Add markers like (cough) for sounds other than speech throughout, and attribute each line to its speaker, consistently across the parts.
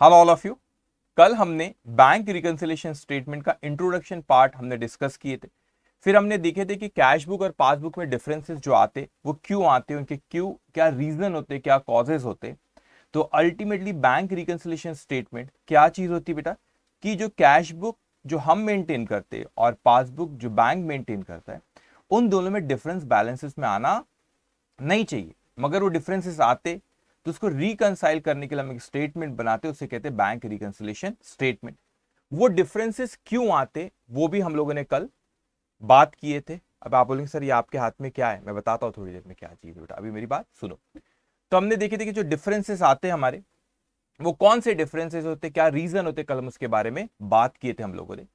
Speaker 1: Hello all of you कल हमने bank reconciliation statement का इंट्रोडक्शन पार्ट हमने डिस्कस किए थे फिर हमने देखे थे कि कैश बुक और पासबुक में डिफरेंसेस जो आते वो क्यों आते उनके क्यों क्या रीजन होते क्या कॉजेज होते तो अल्टीमेटली बैंक रिकनसिलेशन स्टेटमेंट क्या चीज होती बेटा कि जो कैश बुक जो हम मेंटेन करते और पासबुक जो बैंक मेंटेन करता है उन दोनों में डिफरेंस बैलेंसेस में आना नहीं चाहिए मगर वो डिफरेंसेस आते तो उसको रिकनसाइल करने के लिए हम एक स्टेटमेंट बनाते हैं उसे कहते हैं बैंक रिकनसिलेशन स्टेटमेंट वो डिफरेंसेस क्यों आते वो भी हम लोगों ने कल बात किए थे अब आप बोलेंगे सर ये आपके हाथ में क्या है मैं बताता हूँ थोड़ी देर में क्या चीज़ बेटा अभी मेरी बात सुनो तो हमने देखी थी कि जो डिफरेंसेस आते हैं हमारे वो कौन से डिफरेंसेस होते क्या रीजन होते कल हम उसके बारे में बात किए थे हम लोगों ने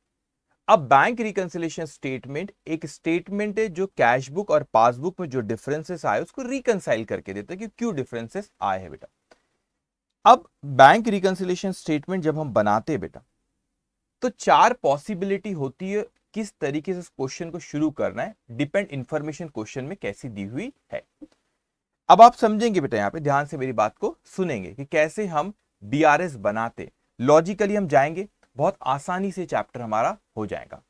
Speaker 1: अब बैंक रिकनसिलेशन स्टेटमेंट एक स्टेटमेंट है जो कैश बुक और पासबुक में जो डिफरेंसेस आए उसको रिकनसाइल करके देता है कि क्यों डिफरेंसेस आए हैं बेटा अब बैंक रिकनसिलेशन स्टेटमेंट जब हम बनाते हैं बेटा तो चार पॉसिबिलिटी होती है किस तरीके से क्वेश्चन को शुरू करना है डिपेंड इंफॉर्मेशन क्वेश्चन में कैसी दी हुई है अब आप समझेंगे बेटा यहाँ पे ध्यान से मेरी बात को सुनेंगे कि कैसे हम बी बनाते लॉजिकली हम जाएंगे बहुत आसानी से चैप्टर हमारा हो जाएगा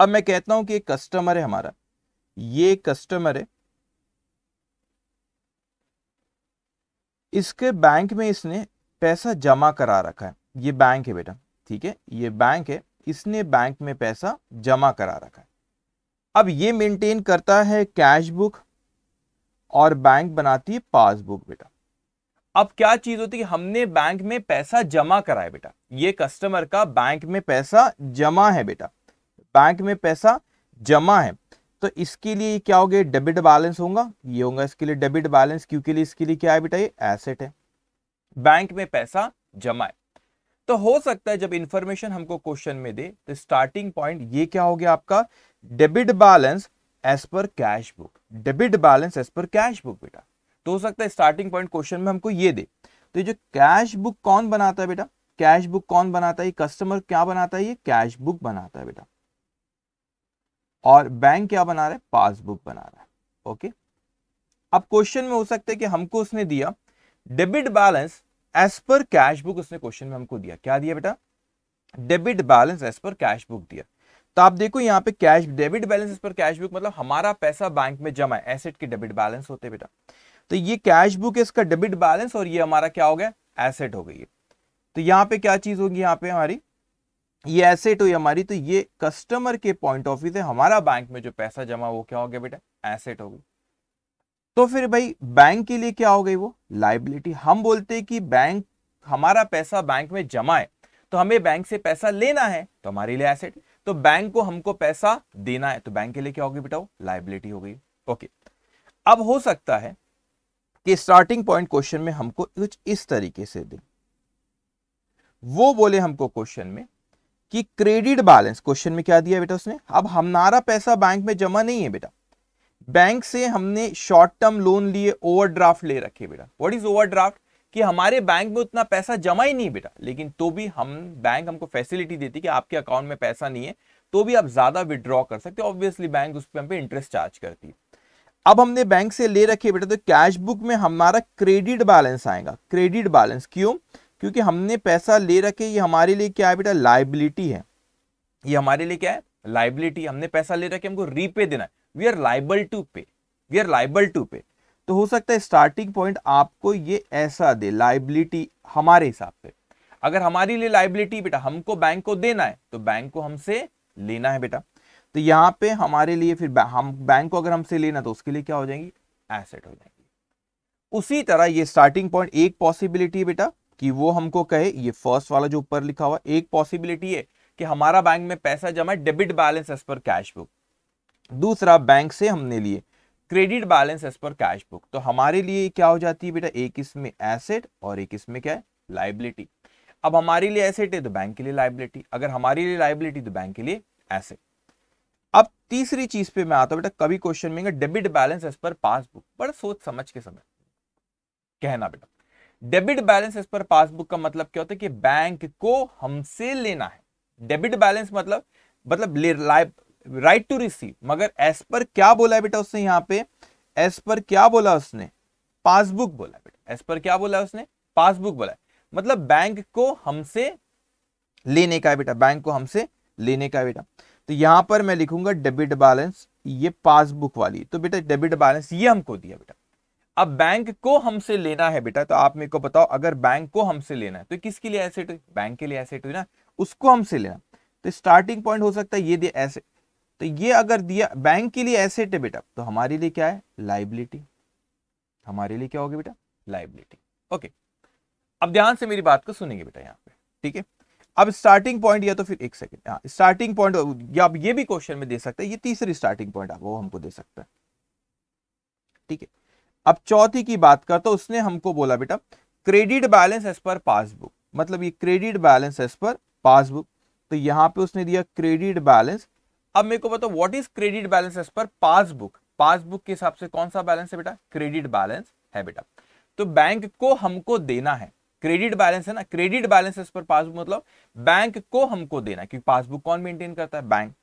Speaker 1: अब मैं कहता हूं कि एक कस्टमर है हमारा ये कस्टमर है इसके बैंक में इसने पैसा जमा करा रखा है ये बैंक है बेटा ठीक है ये बैंक है इसने बैंक में पैसा जमा करा रखा है अब ये मेंटेन करता है कैश बुक और बैंक बनाती है पासबुक बेटा अब क्या चीज होती है हमने बैंक में पैसा जमा करा है बेटा ये कस्टमर का बैंक में पैसा जमा है बेटा बैंक में पैसा जमा है तो इसके लिए क्या हो गया डेबिट बैलेंस होगा ये होगा इसके लिए डेबिट बैलेंस क्योंकि लिए इसके लिए क्या है बेटा ये एसेट है बैंक में पैसा जमा है तो हो सकता है जब इंफॉर्मेशन हमको क्वेश्चन में दे तो स्टार्टिंग पॉइंट ये क्या हो गया आपका debit balance as per cash book debit balance as per cash book बेटा तो हो सकता है स्टार्टिंग पॉइंट क्वेश्चन में हमको ये दे तो ये जो कैश बुक कौन बनाता है बेटा कैश बुक कौन बनाता है कस्टमर क्या बनाता है ये कैश बुक बनाता है बेटा और बैंक क्या बना रहा है पासबुक बना रहा है ओके अब क्वेश्चन में हो सकता है कि हमको उसने दिया debit balance as per cash book उसने क्वेश्चन में हमको दिया क्या दिया बेटा debit balance as per cash book दिया तो आप देखो यहाँ पे cash debit balance per cash book मतलब हमारा पैसा बैंक में जमा है एसेट के डेबिट बैलेंस होते बेटा तो ये कैश बुक है इसका डेबिट बैलेंस और ये हमारा क्या हो गया एसेट हो गई है तो यहाँ पे क्या चीज होगी यहाँ पे हमारी ये एसेट हुई हमारी तो ये कस्टमर के पॉइंट ऑफ व्यू से हमारा बैंक में जो पैसा जमा वो क्या हो गया बेटा एसेट हो गई तो फिर भाई बैंक के लिए क्या हो गई वो लाइबिलिटी हम बोलते हैं कि बैंक हमारा पैसा बैंक में जमा है तो हमें बैंक से पैसा लेना है तो हमारे लिए एसेट तो बैंक को हमको पैसा देना है तो बैंक के लिए क्या होगी बेटा वो लाइबिलिटी हो गई ओके अब हो सकता है कि स्टार्टिंग पॉइंट क्वेश्चन में हमको कुछ इस तरीके से दे वो बोले हमको क्वेश्चन में कि क्रेडिट बैलेंस क्वेश्चन में क्या दिया बेटा उसने अब हमारा पैसा बैंक में जमा नहीं है बेटा बैंक से हमने शॉर्ट टर्म लोन लिए ओवरड्राफ्ट ले रखे बेटा व्हाट इज ओवरड्राफ्ट कि हमारे बैंक में उतना पैसा जमा ही नहीं बेटा लेकिन तो भी हम बैंक हमको फैसिलिटी देती कि आपके अकाउंट में पैसा नहीं है तो भी आप ज्यादा विड्रॉ कर सकते ऑब्वियसली बैंक उस पर हम पे इंटरेस्ट चार्ज करती है अब हमने बैंक से ले रखे बेटा तो कैश बुक में हमारा क्रेडिट बैलेंस आएगा क्रेडिट बैलेंस क्यों क्योंकि हमने पैसा ले रखे ये हमारे लिए क्या है बेटा लाइबिलिटी है ये हमारे लिए क्या है लाइबिलिटी हमने पैसा ले रखे हमको रीपे देना है we are liable to pay we are liable to pay तो हो सकता है स्टार्टिंग पॉइंट आपको ये ऐसा दे लाइबिलिटी हमारे हिसाब से अगर हमारे लिए लाइबिलिटी बेटा हमको बैंक को देना है तो बैंक को हमसे लेना है बेटा तो यहाँ पे हमारे लिए फिर हम बैंक को अगर हमसे लेना तो उसके लिए क्या हो जाएंगी एसेट हो जाएंगी उसी तरह ये स्टार्टिंग पॉइंट एक पॉसिबिलिटी बेटा कि वो हमको कहे ये फर्स्ट वाला जो ऊपर लिखा हुआ एक पॉसिबिलिटी है कि हमारा बैंक में पैसा जमा debit balance as per cash book दूसरा बैंक से हमने लिए credit balance as per cash book तो हमारे लिए क्या हो जाती है बेटा एक इसमें एसेट और एक इसमें क्या है लाइबिलिटी अब हमारे लिए एसेट है तो बैंक के लिए लाइबिलिटी अगर हमारे लिए लाइबिलिटी तो बैंक के लिए एसेट अब तीसरी चीज पे मैं आता हूँ बेटा कभी क्वेश्चन में debit balance as per passbook बड़ा सोच समझ के समझ कहना बेटा debit balance as per passbook का मतलब क्या होता है कि बैंक को हमसे लेना है डेबिट बैलेंस मतलब मतलब राइट टू रिसीव मगर एस पर क्या बोला है बेटा उसने यहाँ पे एस पर क्या बोला उसने पासबुक बोला बेटा एस पर क्या बोला उसने पासबुक बोला मतलब बैंक को हमसे लेने का है बेटा बैंक को हमसे लेने का है बेटा तो यहां पर मैं लिखूंगा डेबिट बैलेंस ये पासबुक वाली तो बेटा डेबिट बैलेंस ये हमको दिया बेटा अब बैंक को हमसे लेना है बेटा तो आप मेरे को बताओ अगर बैंक को हमसे लेना है तो किसके लिए एसेट हुई बैंक के लिए एसेट हुई ना उसको हमसे लेना तो स्टार्टिंग पॉइंट हो सकता है ये दिया एसेट तो ये अगर दिया बैंक के लिए एसेट है बेटा तो हमारे लिए क्या है लाइबिलिटी हमारे लिए क्या होगी बेटा लाइबिलिटी ओके अब ध्यान से मेरी बात को सुनेंगे बेटा यहाँ पे ठीक है अब स्टार्टिंग पॉइंट या तो फिर एक सेकेंड स्टार्टिंग पॉइंट या आप ये भी क्वेश्चन में दे सकते हैं ये तीसरी स्टार्टिंग पॉइंट आप वो हमको दे सकता है ठीक है अब चौथी की बात कर तो उसने हमको बोला बेटा credit balance as per passbook मतलब ये credit balance as per passbook तो यहां पे उसने दिया क्रेडिट बैलेंस अब मेरे को बताओ what is credit balance as per passbook passbook के हिसाब से कौन सा बैलेंस है बेटा क्रेडिट बैलेंस है बेटा तो बैंक को हमको देना है क्रेडिट बैलेंस है ना क्रेडिट बैलेंस इस पर पासबुक मतलब बैंक को हमको देना क्योंकि पासबुक कौन मेंटेन करता है बैंक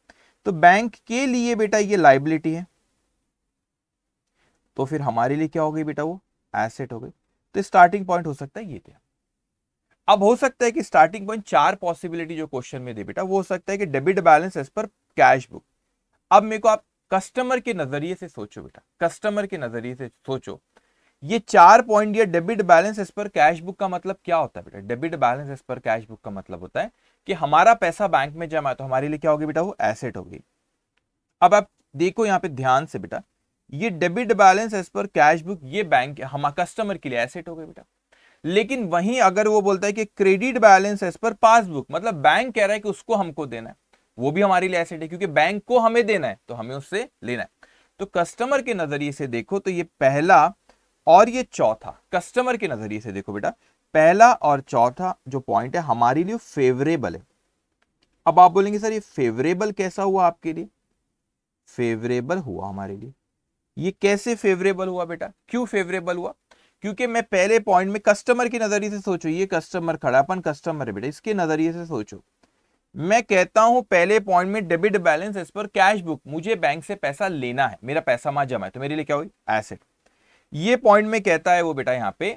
Speaker 1: तो बैंक के लिए बेटा ये लाइबिलिटी है तो फिर हमारे लिए क्या हो गई बेटा वो एसेट हो गई तो स्टार्टिंग पॉइंट हो सकता है ये थे अब हो सकता है कि स्टार्टिंग पॉइंट चार पॉसिबिलिटी जो क्वेश्चन में दे बेटा वो हो सकता है कि debit balance as per cash book अब मेरे को आप कस्टमर के नजरिए से सोचो बेटा कस्टमर के नजरिए से सोचो ये चार पॉइंट या debit balance as per cash book का मतलब क्या होता है बेटा debit balance as per cash book का मतलब होता है कि हमारा पैसा बैंक में जमा है तो हमारे लिए क्या होगी बेटा वो एसेट होगी अब आप देखो यहाँ पे ध्यान से बेटा ये debit balance as per cash book ये बैंक हम कस्टमर के लिए एसेट हो गई बेटा लेकिन वहीं अगर वो बोलता है कि credit balance as per passbook मतलब बैंक कह रहा है कि उसको हमको देना है वो भी हमारे लिए एसेट है क्योंकि बैंक को हमें देना है तो हमें उससे लेना है तो कस्टमर के नजरिए से देखो तो ये पहला और ये चौथा कस्टमर के नज़रिए से देखो बेटा पहला और चौथा जो पॉइंट है हमारे लिए फेवरेबल है अब आप बोलेंगे सर ये फेवरेबल कैसा हुआ आपके लिए फेवरेबल हुआ हमारे लिए ये कैसे फेवरेबल हुआ बेटा क्यों फेवरेबल हुआ क्योंकि मैं पहले पॉइंट में कस्टमर के नज़रिए से सोचो ये कस्टमर खड़ापन कस्टमर है बेटा इसके नज़रिए से सोचो मैं कहता हूं पहले पॉइंट में डेबिट बैलेंस इस पर कैश बुक मुझे बैंक से पैसा लेना है मेरा पैसा वहां जमा है तो मेरे लिए क्या हुई एसेट ये पॉइंट में कहता है वो बेटा यहां पे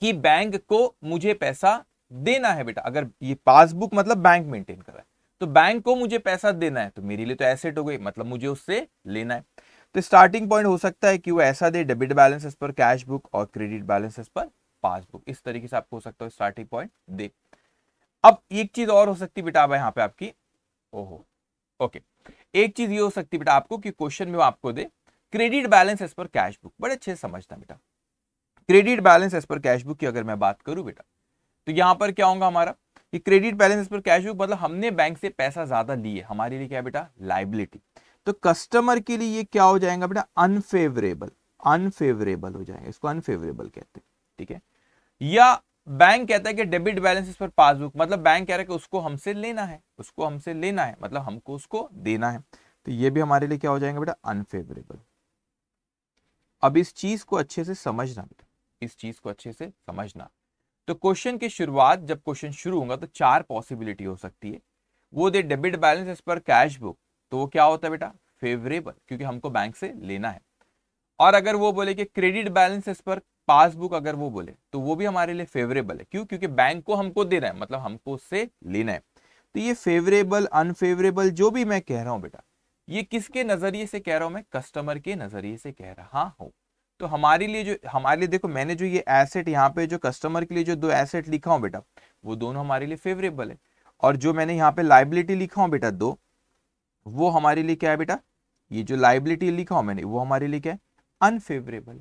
Speaker 1: कि बैंक को मुझे पैसा देना है बेटा अगर ये पासबुक मतलब बैंक मेंटेन कर रहा है तो बैंक को मुझे पैसा देना है तो मेरे लिए तो एसेट हो गई मतलब मुझे उससे लेना है तो स्टार्टिंग पॉइंट हो सकता है कि वो ऐसा दे debit balance per cash book और क्रेडिट बैलेंस पर पासबुक इस तरीके से आपको हो सकता है स्टार्टिंग पॉइंट दे अब एक चीज और हो सकती बेटा यहां यहाँ पे आपकी ओहो ओके एक चीज ये हो सकती बेटा आपको कि क्वेश्चन में वो आपको दे credit balance as per cash book बड़े अच्छे समझता समझना बेटा credit balance as per cash book की अगर मैं बात करूं बेटा तो यहां पर क्या होगा हमारा कि credit balance as per cash book मतलब हमने बैंक से पैसा ज्यादा लिए हमारे लिए क्या बेटा लाइबिलिटी तो कस्टमर के लिए ये क्या हो जाएगा बेटा अनफेवरेबल अनफेवरेबल हो जाएगा इसको अनफेवरेबल कहते हैं ठीक है या बैंक कहता है कि डेबिट बैलेंस पर पासबुक मतलब बैंक कह रहा है कि उसको हमसे लेना है उसको हमसे लेना है मतलब हमको उसको देना है तो ये भी हमारे लिए क्या हो जाएगा बेटा अनफेवरेबल अब इस चीज को अच्छे से समझना इस चीज को अच्छे से समझना तो क्वेश्चन की शुरुआत जब क्वेश्चन शुरू होगा तो चार पॉसिबिलिटी हो सकती है वो दे debit balance as per cash book तो वो क्या होता है बेटा फेवरेबल क्योंकि हमको बैंक से लेना है और अगर वो बोले कि credit balance as per passbook अगर वो बोले तो वो भी हमारे लिए फेवरेबल है क्यों क्योंकि बैंक को हमको देना है मतलब हमको उससे लेना है तो ये फेवरेबल अनफेवरेबल जो भी मैं कह रहा हूँ बेटा ये किसके नजरिए से कह रहा हूं मैं कस्टमर के नजरिए से कह रहा हूं तो हमारे लिए जो हमारे लिए देखो मैंने जो ये एसेट यहाँ पे जो कस्टमर के लिए जो दो एसेट लिखा हूं बेटा वो दोनों हमारे लिए फेवरेबल है और जो मैंने यहाँ पे लाइबिलिटी लिखा हूं बेटा दो वो हमारे लिए क्या है बेटा ये जो लाइबिलिटी लिखा हूं मैंने वो हमारे लिए क्या है अनफेवरेबल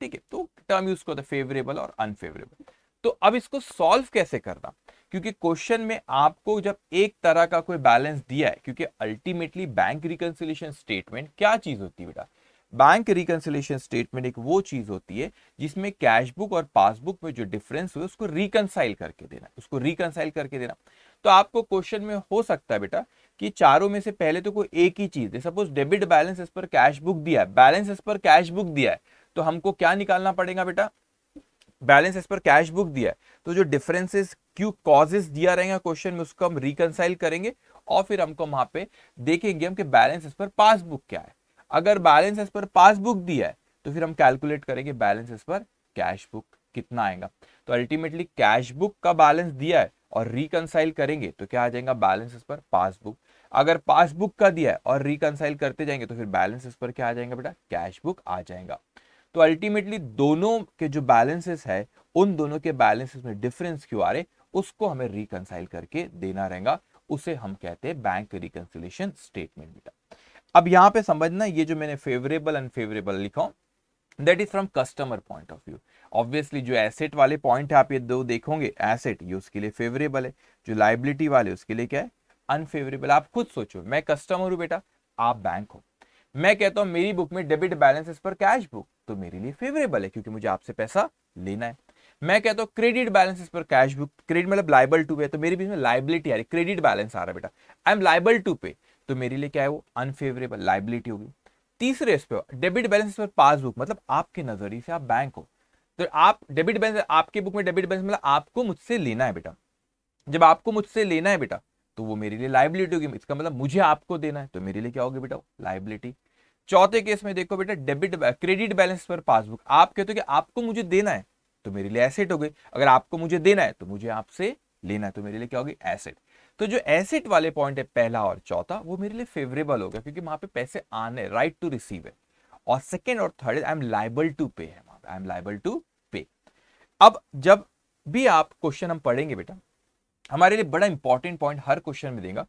Speaker 1: ठीक है तो टर्म यूज करते फेवरेबल और अनफेवरेबल तो अब इसको सॉल्व कैसे करना क्योंकि क्वेश्चन में आपको जब एक तरह का कोई बैलेंस दिया है क्योंकि अल्टीमेटली बैंक रिकन्सिलेशन स्टेटमेंट क्या चीज़ होती है बेटा बैंक रिकन्सिलेशन स्टेटमेंट एक वो चीज़ होती है जिसमें कैश बुक और पासबुक में जो डिफरेंस हुए उसको रिकनसाइल करके देना उसको रिकनसाइल करके देना तो आपको क्वेश्चन में हो सकता है बेटा कि चारों में से पहले तो कोई एक ही चीज़ है सपोज डेबिट बैलेंस इस पर कैश बुक दिया है बैलेंस इस पर कैश बुक दिया है तो हमको क्या निकालना पड़ेगा बेटा balance as per cash book दिया है तो जो डिफरेंसेस क्यों कॉजेस दिया रहेगा क्वेश्चन में उसको हम रिकनसाइल करेंगे और फिर हमको वहां पे देखेंगे हम कि बैलेंस एज पर पासबुक क्या है अगर बैलेंस एज पर पासबुक दिया है तो फिर हम कैलकुलेट करेंगे balance as per cash book कितना आएगा तो अल्टीमेटली कैश बुक का बैलेंस दिया है और रिकनसाइल करेंगे तो क्या आ जाएगा बैलेंस बैलेंसेस पर पासबुक अगर पासबुक का दिया है और रिकनसाइल करते जाएंगे तो फिर बैलेंस बैलेंसेस पर क्या आ जाएगा बेटा कैश बुक आ जाएगा तो अल्टीमेटली दोनों के जो बैलेंसेस है उन दोनों के बैलेंसेस में डिफरेंस क्यों आ रहे उसको हमें रिकनसाइल करके देना रहेगा उसे हम कहते हैं बैंक रिकनसिलेशन स्टेटमेंट बेटा अब यहां पे समझना ये जो मैंने फेवरेबल अनफेवरेबल लिखा that is from customer point of view obviously जो एसेट वाले पॉइंट है आप ये दो देखोगे एसेट ये उसके लिए फेवरेबल है जो लाइबिलिटी वाले उसके लिए क्या है अनफेवरेबल आप खुद सोचो मैं कस्टमर हूं बेटा आप बैंक हो मैं कहता हूं मेरी बुक में डेबिट बैलेंस इस पर कैश बुक तो मेरे लिए फेवरेबल है क्योंकि मुझे आपसे पैसा लेना है मैं कहता हूँ क्रेडिट बैलेंस इस पर कैश बुक क्रेडिट मतलब लाइबल टू पे तो मेरे बीच में लाइबिलिटी आ रही क्रेडिट बैलेंस आ रहा है बेटा आई एम लाइबल टू पे तो मेरे लिए क्या है वो अनफेवरेबल लाइबिलिटी होगी तीसरे इस पर डेबिट बैलेंस इस पर पासबुक मतलब आपके नजरिए से आप बैंक हो तो आप डेबिट बैलेंस आपके बुक में डेबिट बैलेंस मतलब आपको मुझसे लेना है बेटा जब आपको मुझसे लेना है बेटा तो वो मेरे लिए लाइबिलिटी होगी इसका मतलब मुझे आपको देना है तो मेरे लिए क्या होगी बेटा लाइबिलिटी चौथे केस में देखो बेटा debit credit balance per passbook आप कहते हो कि आपको मुझे देना है तो मेरे लिए एसेट हो गए अगर आपको मुझे देना है तो मुझे आपसे लेना है तो मेरे लिए क्या होगी एसेट तो जो एसेट वाले पॉइंट है पहला और चौथा वो मेरे लिए फेवरेबल हो गया क्योंकि वहां पे पैसे आने राइट टू रिसीव है और सेकेंड और third I am liable to pay है वहां पे आई एम लाइबल टू पे अब जब भी आप क्वेश्चन हम पढ़ेंगे बेटा हमारे लिए बड़ा इंपॉर्टेंट पॉइंट हर क्वेश्चन में देगा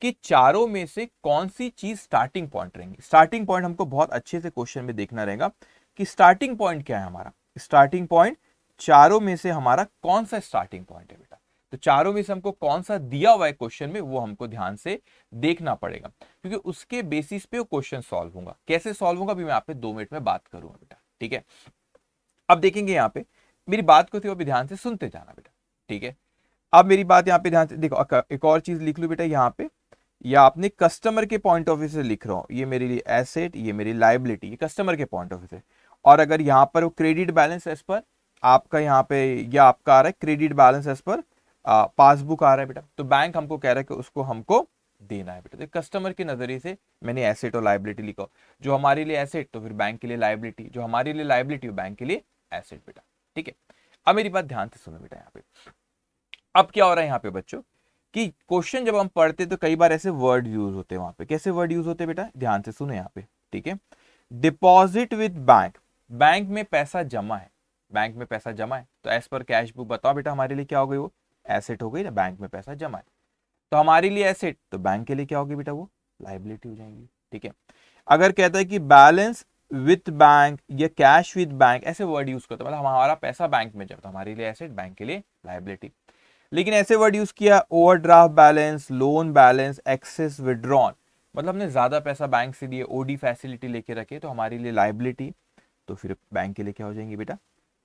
Speaker 1: कि चारों में से कौन सी चीज स्टार्टिंग पॉइंट रहेंगी स्टार्टिंग पॉइंट हमको बहुत अच्छे से क्वेश्चन में देखना रहेगा कि स्टार्टिंग पॉइंट क्या है हमारा स्टार्टिंग पॉइंट चारों में से हमारा कौन सा स्टार्टिंग पॉइंट है बेटा तो चारों में से हमको कौन सा दिया हुआ है क्वेश्चन में वो हमको ध्यान से देखना पड़ेगा क्योंकि उसके बेसिस पे वो क्वेश्चन सॉल्व होगा कैसे सॉल्व होगा अभी मैं आप दो मिनट में बात करूंगा बेटा ठीक है अब देखेंगे यहाँ पे मेरी बात को तो अभी ध्यान से सुनते जाना बेटा ठीक है अब मेरी बात यहाँ पे ध्यान से देखो एक और चीज लिख लू बेटा यहाँ पे या आपने कस्टमर के पॉइंट ऑफ व्यू से लिख रहा हूँ ये मेरे लिए एसेट ये मेरी लाइबिलिटी ये कस्टमर के पॉइंट ऑफ व्यू से और अगर यहाँ पर क्रेडिट बैलेंस एस पर आपका यहाँ पे या आपका आ रहा है credit balance as per passbook आ रहा है बेटा तो बैंक हमको कह रहा है कि उसको हमको देना है बेटा तो कस्टमर के नजरिए से मैंने एसेट और लाइबिलिटी लिखा जो हमारे लिए एसेट तो फिर बैंक के लिए लाइबिलिटी जो हमारे लिए लाइबिलिटी बैंक के लिए एसेट बेटा ठीक है अब मेरी बात ध्यान से सुनो बेटा यहाँ पे अब क्या हो रहा है यहाँ पे बच्चों कि क्वेश्चन जब हम पढ़ते तो कई बार ऐसे वर्ड यूज होते हैं वहां पे कैसे वर्ड यूज होते हैं बेटा ध्यान से सुने यहाँ पे ठीक है डिपॉजिट विद बैंक बैंक में पैसा जमा है बैंक में पैसा जमा है तो एज पर कैश बुक बताओ बेटा हमारे लिए क्या हो गई वो एसेट हो गई ना बैंक में पैसा जमा है तो हमारे लिए एसेट तो बैंक के लिए क्या होगी बेटा वो लाइबिलिटी हो जाएगी ठीक है अगर कहता है कि बैलेंस विथ बैंक या कैश विथ बैंक ऐसे वर्ड यूज करते है मतलब हमारा पैसा बैंक में जब तो हमारे लिए एसेट बैंक के लिए लाइबिलिटी लेकिन ऐसे वर्ड यूज़ किया overdraft balance loan balance excess withdrawn मतलब हमने ज़्यादा पैसा बैंक से दिए ओडी फैसिलिटी लेके रखे तो हमारे लिए लाइबिलिटी तो फिर बैंक के लिए क्या हो जाएंगे बेटा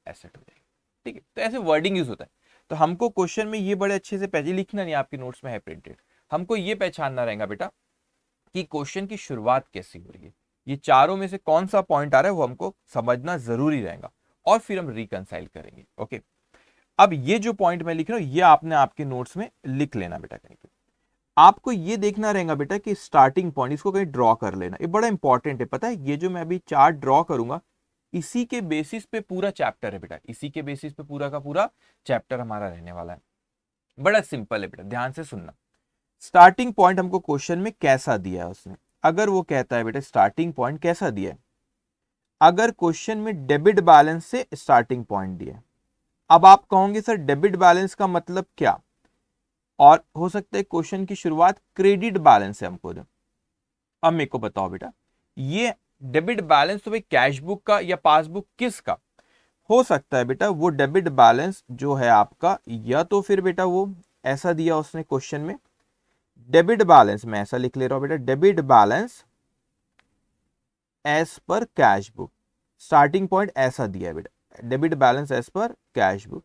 Speaker 1: एसेट हो जाएगी ठीक है तो ऐसे वर्डिंग यूज़ होता है तो हमको क्वेश्चन में ये बड़े अच्छे से पहले लिखना नहीं आपके नोट्स में है प्रिंटेड हमको ये पहचानना रहेगा बेटा कि क्वेश्चन की शुरुआत कैसी हो रही है ये चारों में से कौन सा पॉइंट आ रहा है वो हमको समझना जरूरी रहेगा और फिर हम रिकनसाइल करेंगे ओके अब ये जो पॉइंट मैं लिख रहा हूं ये आपने आपके नोट्स में लिख लेना बेटा कहीं पे आपको ये देखना रहेगा बेटा कि स्टार्टिंग पॉइंट इसको कहीं ड्रॉ कर लेना ये बड़ा इंपॉर्टेंट है पता है ये जो मैं अभी चार्ट ड्रॉ करूंगा इसी के बेसिस पे पूरा चैप्टर है बेटा इसी के बेसिस पे पूरा का पूरा चैप्टर हमारा रहने वाला है बड़ा सिंपल है बेटा ध्यान से सुनना स्टार्टिंग पॉइंट हमको क्वेश्चन में कैसा दिया है उसने अगर वो कहता है बेटा स्टार्टिंग पॉइंट कैसा दिया है अगर क्वेश्चन में डेबिट बैलेंस से स्टार्टिंग पॉइंट दिया है अब आप कहोगे सर डेबिट बैलेंस का मतलब क्या और हो सकता है क्वेश्चन की शुरुआत क्रेडिट बैलेंस से हमको दो अब मेरे को बताओ बेटा ये डेबिट बैलेंस तो भाई कैश बुक का या पासबुक किसका हो सकता है बेटा वो डेबिट बैलेंस जो है आपका या तो फिर बेटा वो ऐसा दिया उसने क्वेश्चन में डेबिट बैलेंस मैं ऐसा लिख ले रहा हूं बेटा debit balance as per cash book starting point ऐसा दिया बेटा debit balance as per cash book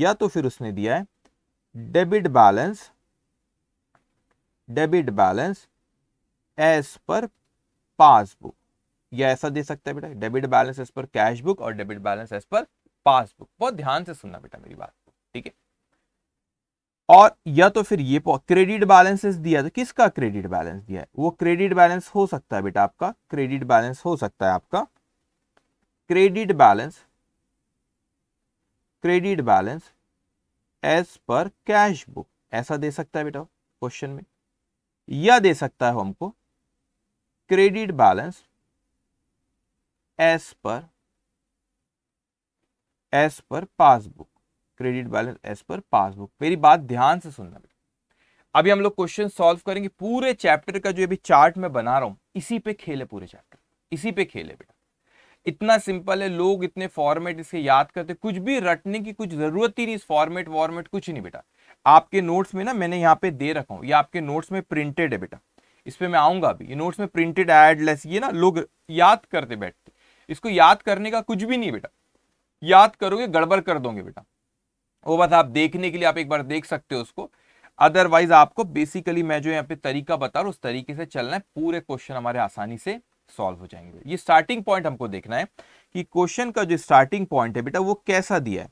Speaker 1: या तो फिर उसने दिया है debit balance debit balance as per passbook या ऐसा दे सकता है बेटा debit balance as per cash book और debit balance as per passbook बहुत ध्यान से सुनना बेटा मेरी बात ठीक है और या तो फिर ये क्रेडिट बैलेंसेस दिया तो किसका क्रेडिट बैलेंस दिया है वो क्रेडिट बैलेंस हो सकता है बेटा आपका क्रेडिट बैलेंस हो सकता है आपका credit balance credit balance as per cash book ऐसा दे सकता है बेटा क्वेश्चन में या दे सकता है हमको credit balance as per as per passbook credit balance as per passbook मेरी बात ध्यान से सुनना बेटा अभी हम लोग क्वेश्चन सॉल्व करेंगे पूरे चैप्टर का जो अभी चार्ट में बना रहा हूं इसी पे खेले पूरे चैप्टर इसी पे खेले बेटा इतना सिंपल है लोग इतने फॉर्मेट इसके याद करते कुछ भी रटने की कुछ जरूरत ही नहीं इस फॉर्मेट वॉर्मेट कुछ नहीं बेटा आपके नोट्स में ना मैंने यहाँ पे दे रखा हूँ ये आपके नोट्स में प्रिंटेड है बेटा इस पर मैं आऊंगा अभी ये नोट्स में प्रिंटेड एडलेस ये ना लोग याद करते बैठते इसको याद करने का कुछ भी नहीं बेटा याद करोगे गड़बड़ कर दोगे बेटा वो बात आप देखने के लिए आप एक बार देख सकते हो उसको अदरवाइज आपको बेसिकली मैं जो यहाँ पे तरीका बता रहा हूँ उस तरीके से चलना है पूरे क्वेश्चन हमारे आसानी से सॉल्व हो जाएंगे ये स्टार्टिंग पॉइंट हमको देखना है कि क्वेश्चन का जो स्टार्टिंग पॉइंट है बेटा वो कैसा दिया है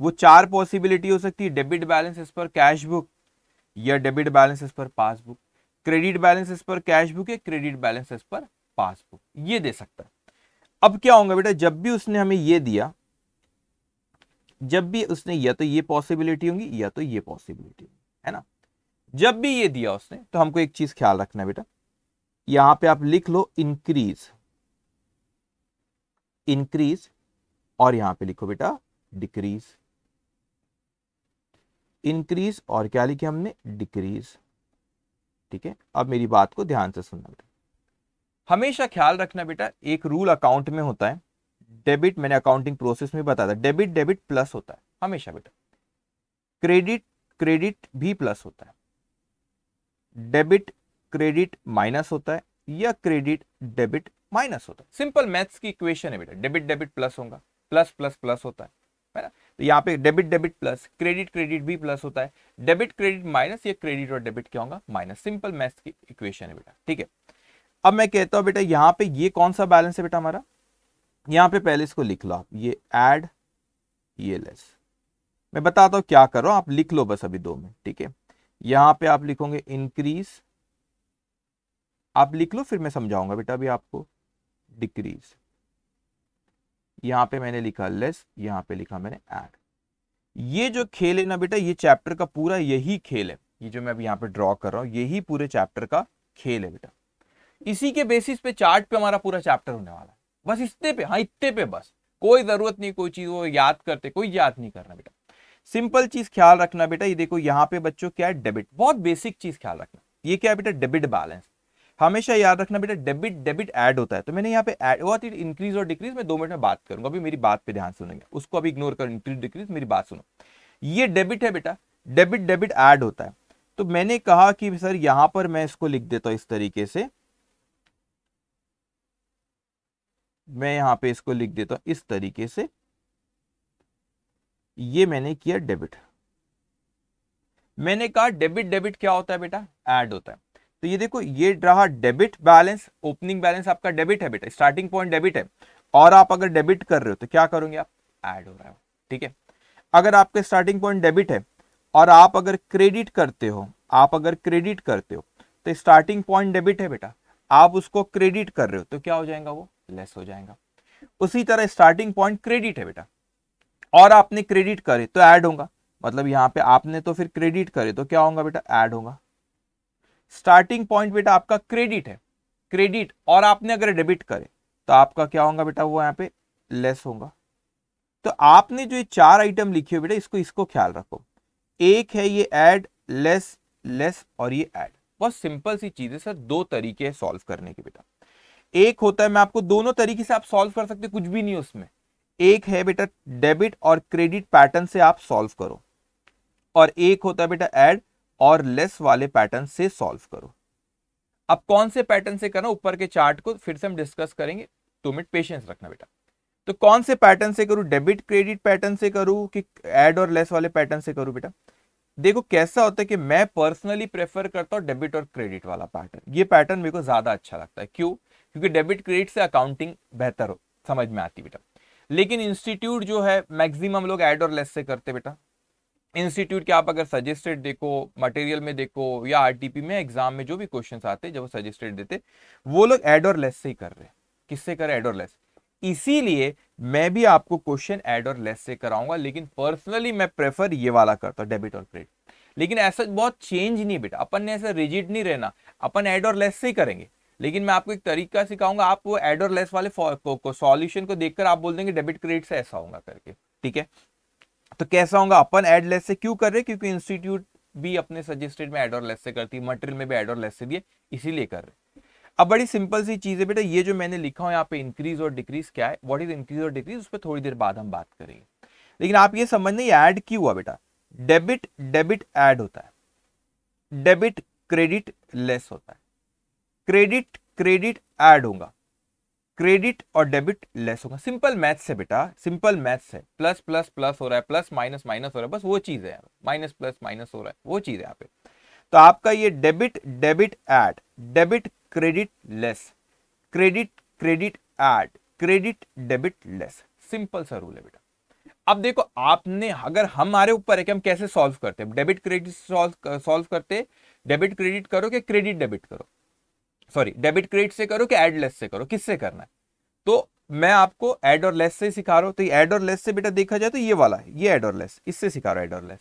Speaker 1: वो चार पॉसिबिलिटी हो सकती है डेबिट बैलेंस इस पर कैश बुक या डेबिट बैलेंस इस पर पासबुक क्रेडिट बैलेंस इस पर कैश बुक या क्रेडिट बैलेंस इस पर पासबुक ये दे सकता है अब क्या होगा बेटा जब भी उसने हमें ये दिया जब भी उसने या तो ये पॉसिबिलिटी होंगी या तो ये पॉसिबिलिटी होगी है ना जब भी ये दिया उसने तो हमको एक चीज ख्याल रखना बेटा यहां पे आप लिख लो इंक्रीज इंक्रीज और यहां पे लिखो बेटा डिक्रीज इंक्रीज और क्या लिखे हमने डिक्रीज ठीक है अब मेरी बात को ध्यान से सुनना बेटा हमेशा ख्याल रखना बेटा एक रूल अकाउंट में होता है डेबिट मैंने अकाउंटिंग प्रोसेस में बताया था डेबिट डेबिट प्लस होता है हमेशा बेटा क्रेडिट क्रेडिट भी प्लस होता है डेबिट क्रेडिट माइनस होता है या क्रेडिट डेबिट माइनस होता है सिंपल मैथ्स की इक्वेशन है बेटा डेबिट डेबिट प्लस होगा प्लस प्लस प्लस होता है ना तो यहाँ पे debit debit plus credit credit भी प्लस होता है डेबिट क्रेडिट माइनस या क्रेडिट और डेबिट क्या होगा माइनस सिंपल मैथ्स की इक्वेशन है बेटा ठीक है अब मैं कहता हूँ बेटा यहाँ पे ये कौन सा बैलेंस है बेटा हमारा यहाँ पे पहले इसको लिख लो आप ये एड ये लेस मैं बताता हूँ क्या करो आप लिख लो बस अभी दो में ठीक है यहाँ पे आप लिखोगे इंक्रीज आप लिख लो फिर मैं समझाऊंगा बेटा अभी आपको डिक्रीज यहां पे मैंने लिखा लेस यहां पे लिखा मैंने एड ये जो खेल है ना बेटा ये चैप्टर का पूरा यही खेल है ये जो मैं अभी यहां पे ड्रॉ कर रहा हूं यही पूरे चैप्टर का खेल है बेटा इसी के बेसिस पे चार्ट पे हमारा पूरा चैप्टर होने वाला है बस इतने पे हाँ इतने पे बस कोई जरूरत नहीं कोई चीज वो याद करते कोई याद नहीं करना बेटा सिंपल चीज ख्याल रखना बेटा ये देखो यहाँ पे बच्चों क्या है डेबिट बहुत बेसिक चीज ख्याल रखना ये क्या है बेटा डेबिट बैलेंस हमेशा याद रखना बेटा डेबिट डेबिट ऐड होता है तो मैंने यहाँ पे ऐड हुआ इंक्रीज और डिक्रीज मैं दो मिनट में बात करूंगा अभी मेरी बात पे ध्यान सुनेंगे उसको अभी इग्नोर कर इंक्रीज डिक्रीज मेरी बात सुनो ये डेबिट है बेटा डेबिट डेबिट ऐड होता है तो मैंने कहा कि सर यहां पर मैं इसको लिख देता हूं इस तरीके से मैं यहां पे इसको लिख देता हूं इस तरीके से ये मैंने किया डेबिट मैंने कहा डेबिट डेबिट क्या होता है बेटा ऐड होता है तो ये देखो ये रहा डेबिट बैलेंस ओपनिंग बैलेंस आपका डेबिट है बेटा स्टार्टिंग पॉइंट डेबिट है और आप अगर डेबिट कर रहे हो तो क्या करोगे आप ऐड हो रहा है ठीक है अगर आपके स्टार्टिंग पॉइंट डेबिट है और आप अगर क्रेडिट करते हो आप अगर क्रेडिट करते हो तो स्टार्टिंग पॉइंट डेबिट है बेटा आप उसको क्रेडिट कर रहे हो तो क्या हो जाएगा वो लेस हो जाएगा उसी तरह स्टार्टिंग पॉइंट क्रेडिट है बेटा और आपने क्रेडिट करे तो ऐड होगा मतलब यहाँ पे आपने तो फिर क्रेडिट करे तो क्या होगा बेटा ऐड होगा स्टार्टिंग पॉइंट बेटा आपका क्रेडिट है क्रेडिट और आपने अगर डेबिट करे तो आपका क्या होगा बेटा वो यहाँ पे लेस होगा तो आपने जो ये चार आइटम लिखे हो बेटा इसको इसको ख्याल रखो एक है ये एड लेस लेस और ये एड बहुत सिंपल सी चीज है सर दो तरीके हैं सॉल्व करने के बेटा एक होता है मैं आपको दोनों तरीके से आप सॉल्व कर सकते कुछ भी नहीं उसमें एक है बेटा डेबिट और क्रेडिट पैटर्न से आप सॉल्व करो और एक होता है बेटा एड और लेस वाले पैटर्न से सॉल्व करो अब कौन से पैटर्न से करो ऊपर के चार्ट को फिर से हम डिस्कस करेंगे टू मिनट पेशेंस रखना बेटा तो कौन से पैटर्न से करूं डेबिट क्रेडिट पैटर्न से करूं कि एड और लेस वाले पैटर्न से करूं बेटा देखो कैसा होता है कि मैं पर्सनली प्रेफर करता हूं डेबिट और क्रेडिट वाला पैटर्न ये पैटर्न मेरे को ज़्यादा अच्छा लगता है क्यों क्योंकि डेबिट क्रेडिट से अकाउंटिंग बेहतर हो समझ में आती बेटा लेकिन इंस्टीट्यूट जो है मैक्सिमम लोग एड और लेस से करते बेटा इंस्टीट्यूट के आप अगर सजेस्टेड देखो मटेरियल में देखो या आरटीपी में एग्जाम में जो भी क्वेश्चन आते जब वो सजेस्टेड देते वो लोग एड और लेस से ही कर रहे किससे कर एड और लेस इसीलिए मैं भी आपको क्वेश्चन एड और लेस से कराऊंगा लेकिन पर्सनली मैं प्रेफर ये वाला करता हूँ डेबिट और क्रेडिट लेकिन ऐसा बहुत चेंज नहीं बेटा अपन ने ऐसा रिजिड नहीं रहना अपन एड और लेस से ही करेंगे लेकिन मैं आपको एक तरीका सिखाऊंगा आप वो एड और लेस वाले सॉल्यूशन को, को देखकर आप बोल देंगे डेबिट क्रेडिट से ऐसा होगा करके ठीक है तो कैसा होगा अपन एड लेस से क्यों कर रहे क्योंकि इंस्टीट्यूट भी अपने सजेस्टेड में एड और लेस से करती है मटेरियल में भी एड और लेस से दिए इसीलिए कर रहे अब बड़ी सिंपल सी चीज़ है बेटा ये जो मैंने लिखा हो यहाँ पे इंक्रीज और डिक्रीज क्या है व्हाट इज इंक्रीज और डिक्रीज उस पर थोड़ी देर बाद हम बात करेंगे लेकिन आप ये समझना ये ऐड क्यों हुआ बेटा डेबिट डेबिट ऐड होता है डेबिट क्रेडिट लेस होता है क्रेडिट क्रेडिट ऐड होगा क्रेडिट और डेबिट लेस होगा सिंपल मैथ्स है बेटा सिंपल मैथ्स है प्लस प्लस प्लस हो रहा है प्लस माइनस माइनस हो रहा है बस वो चीज है माइनस प्लस माइनस हो रहा है वो चीज है यहाँ पे तो आपका ये debit debit add debit credit less credit credit add credit debit less simple सा रूल है बेटा अब देखो आपने अगर हमारे ऊपर है कि हम कैसे सॉल्व करते हैं डेबिट क्रेडिट सॉल्व सॉल्व करते डेबिट क्रेडिट करो कि क्रेडिट डेबिट करो सॉरी डेबिट क्रेडिट से करो कि एड लेस से करो किससे करना है तो मैं आपको एड और लेस से सिखा रहा हूं तो ये एड और लेस से बेटा देखा जाए तो ये वाला है ये एड और लेस इससे सिखा रहा हूं एड और लेस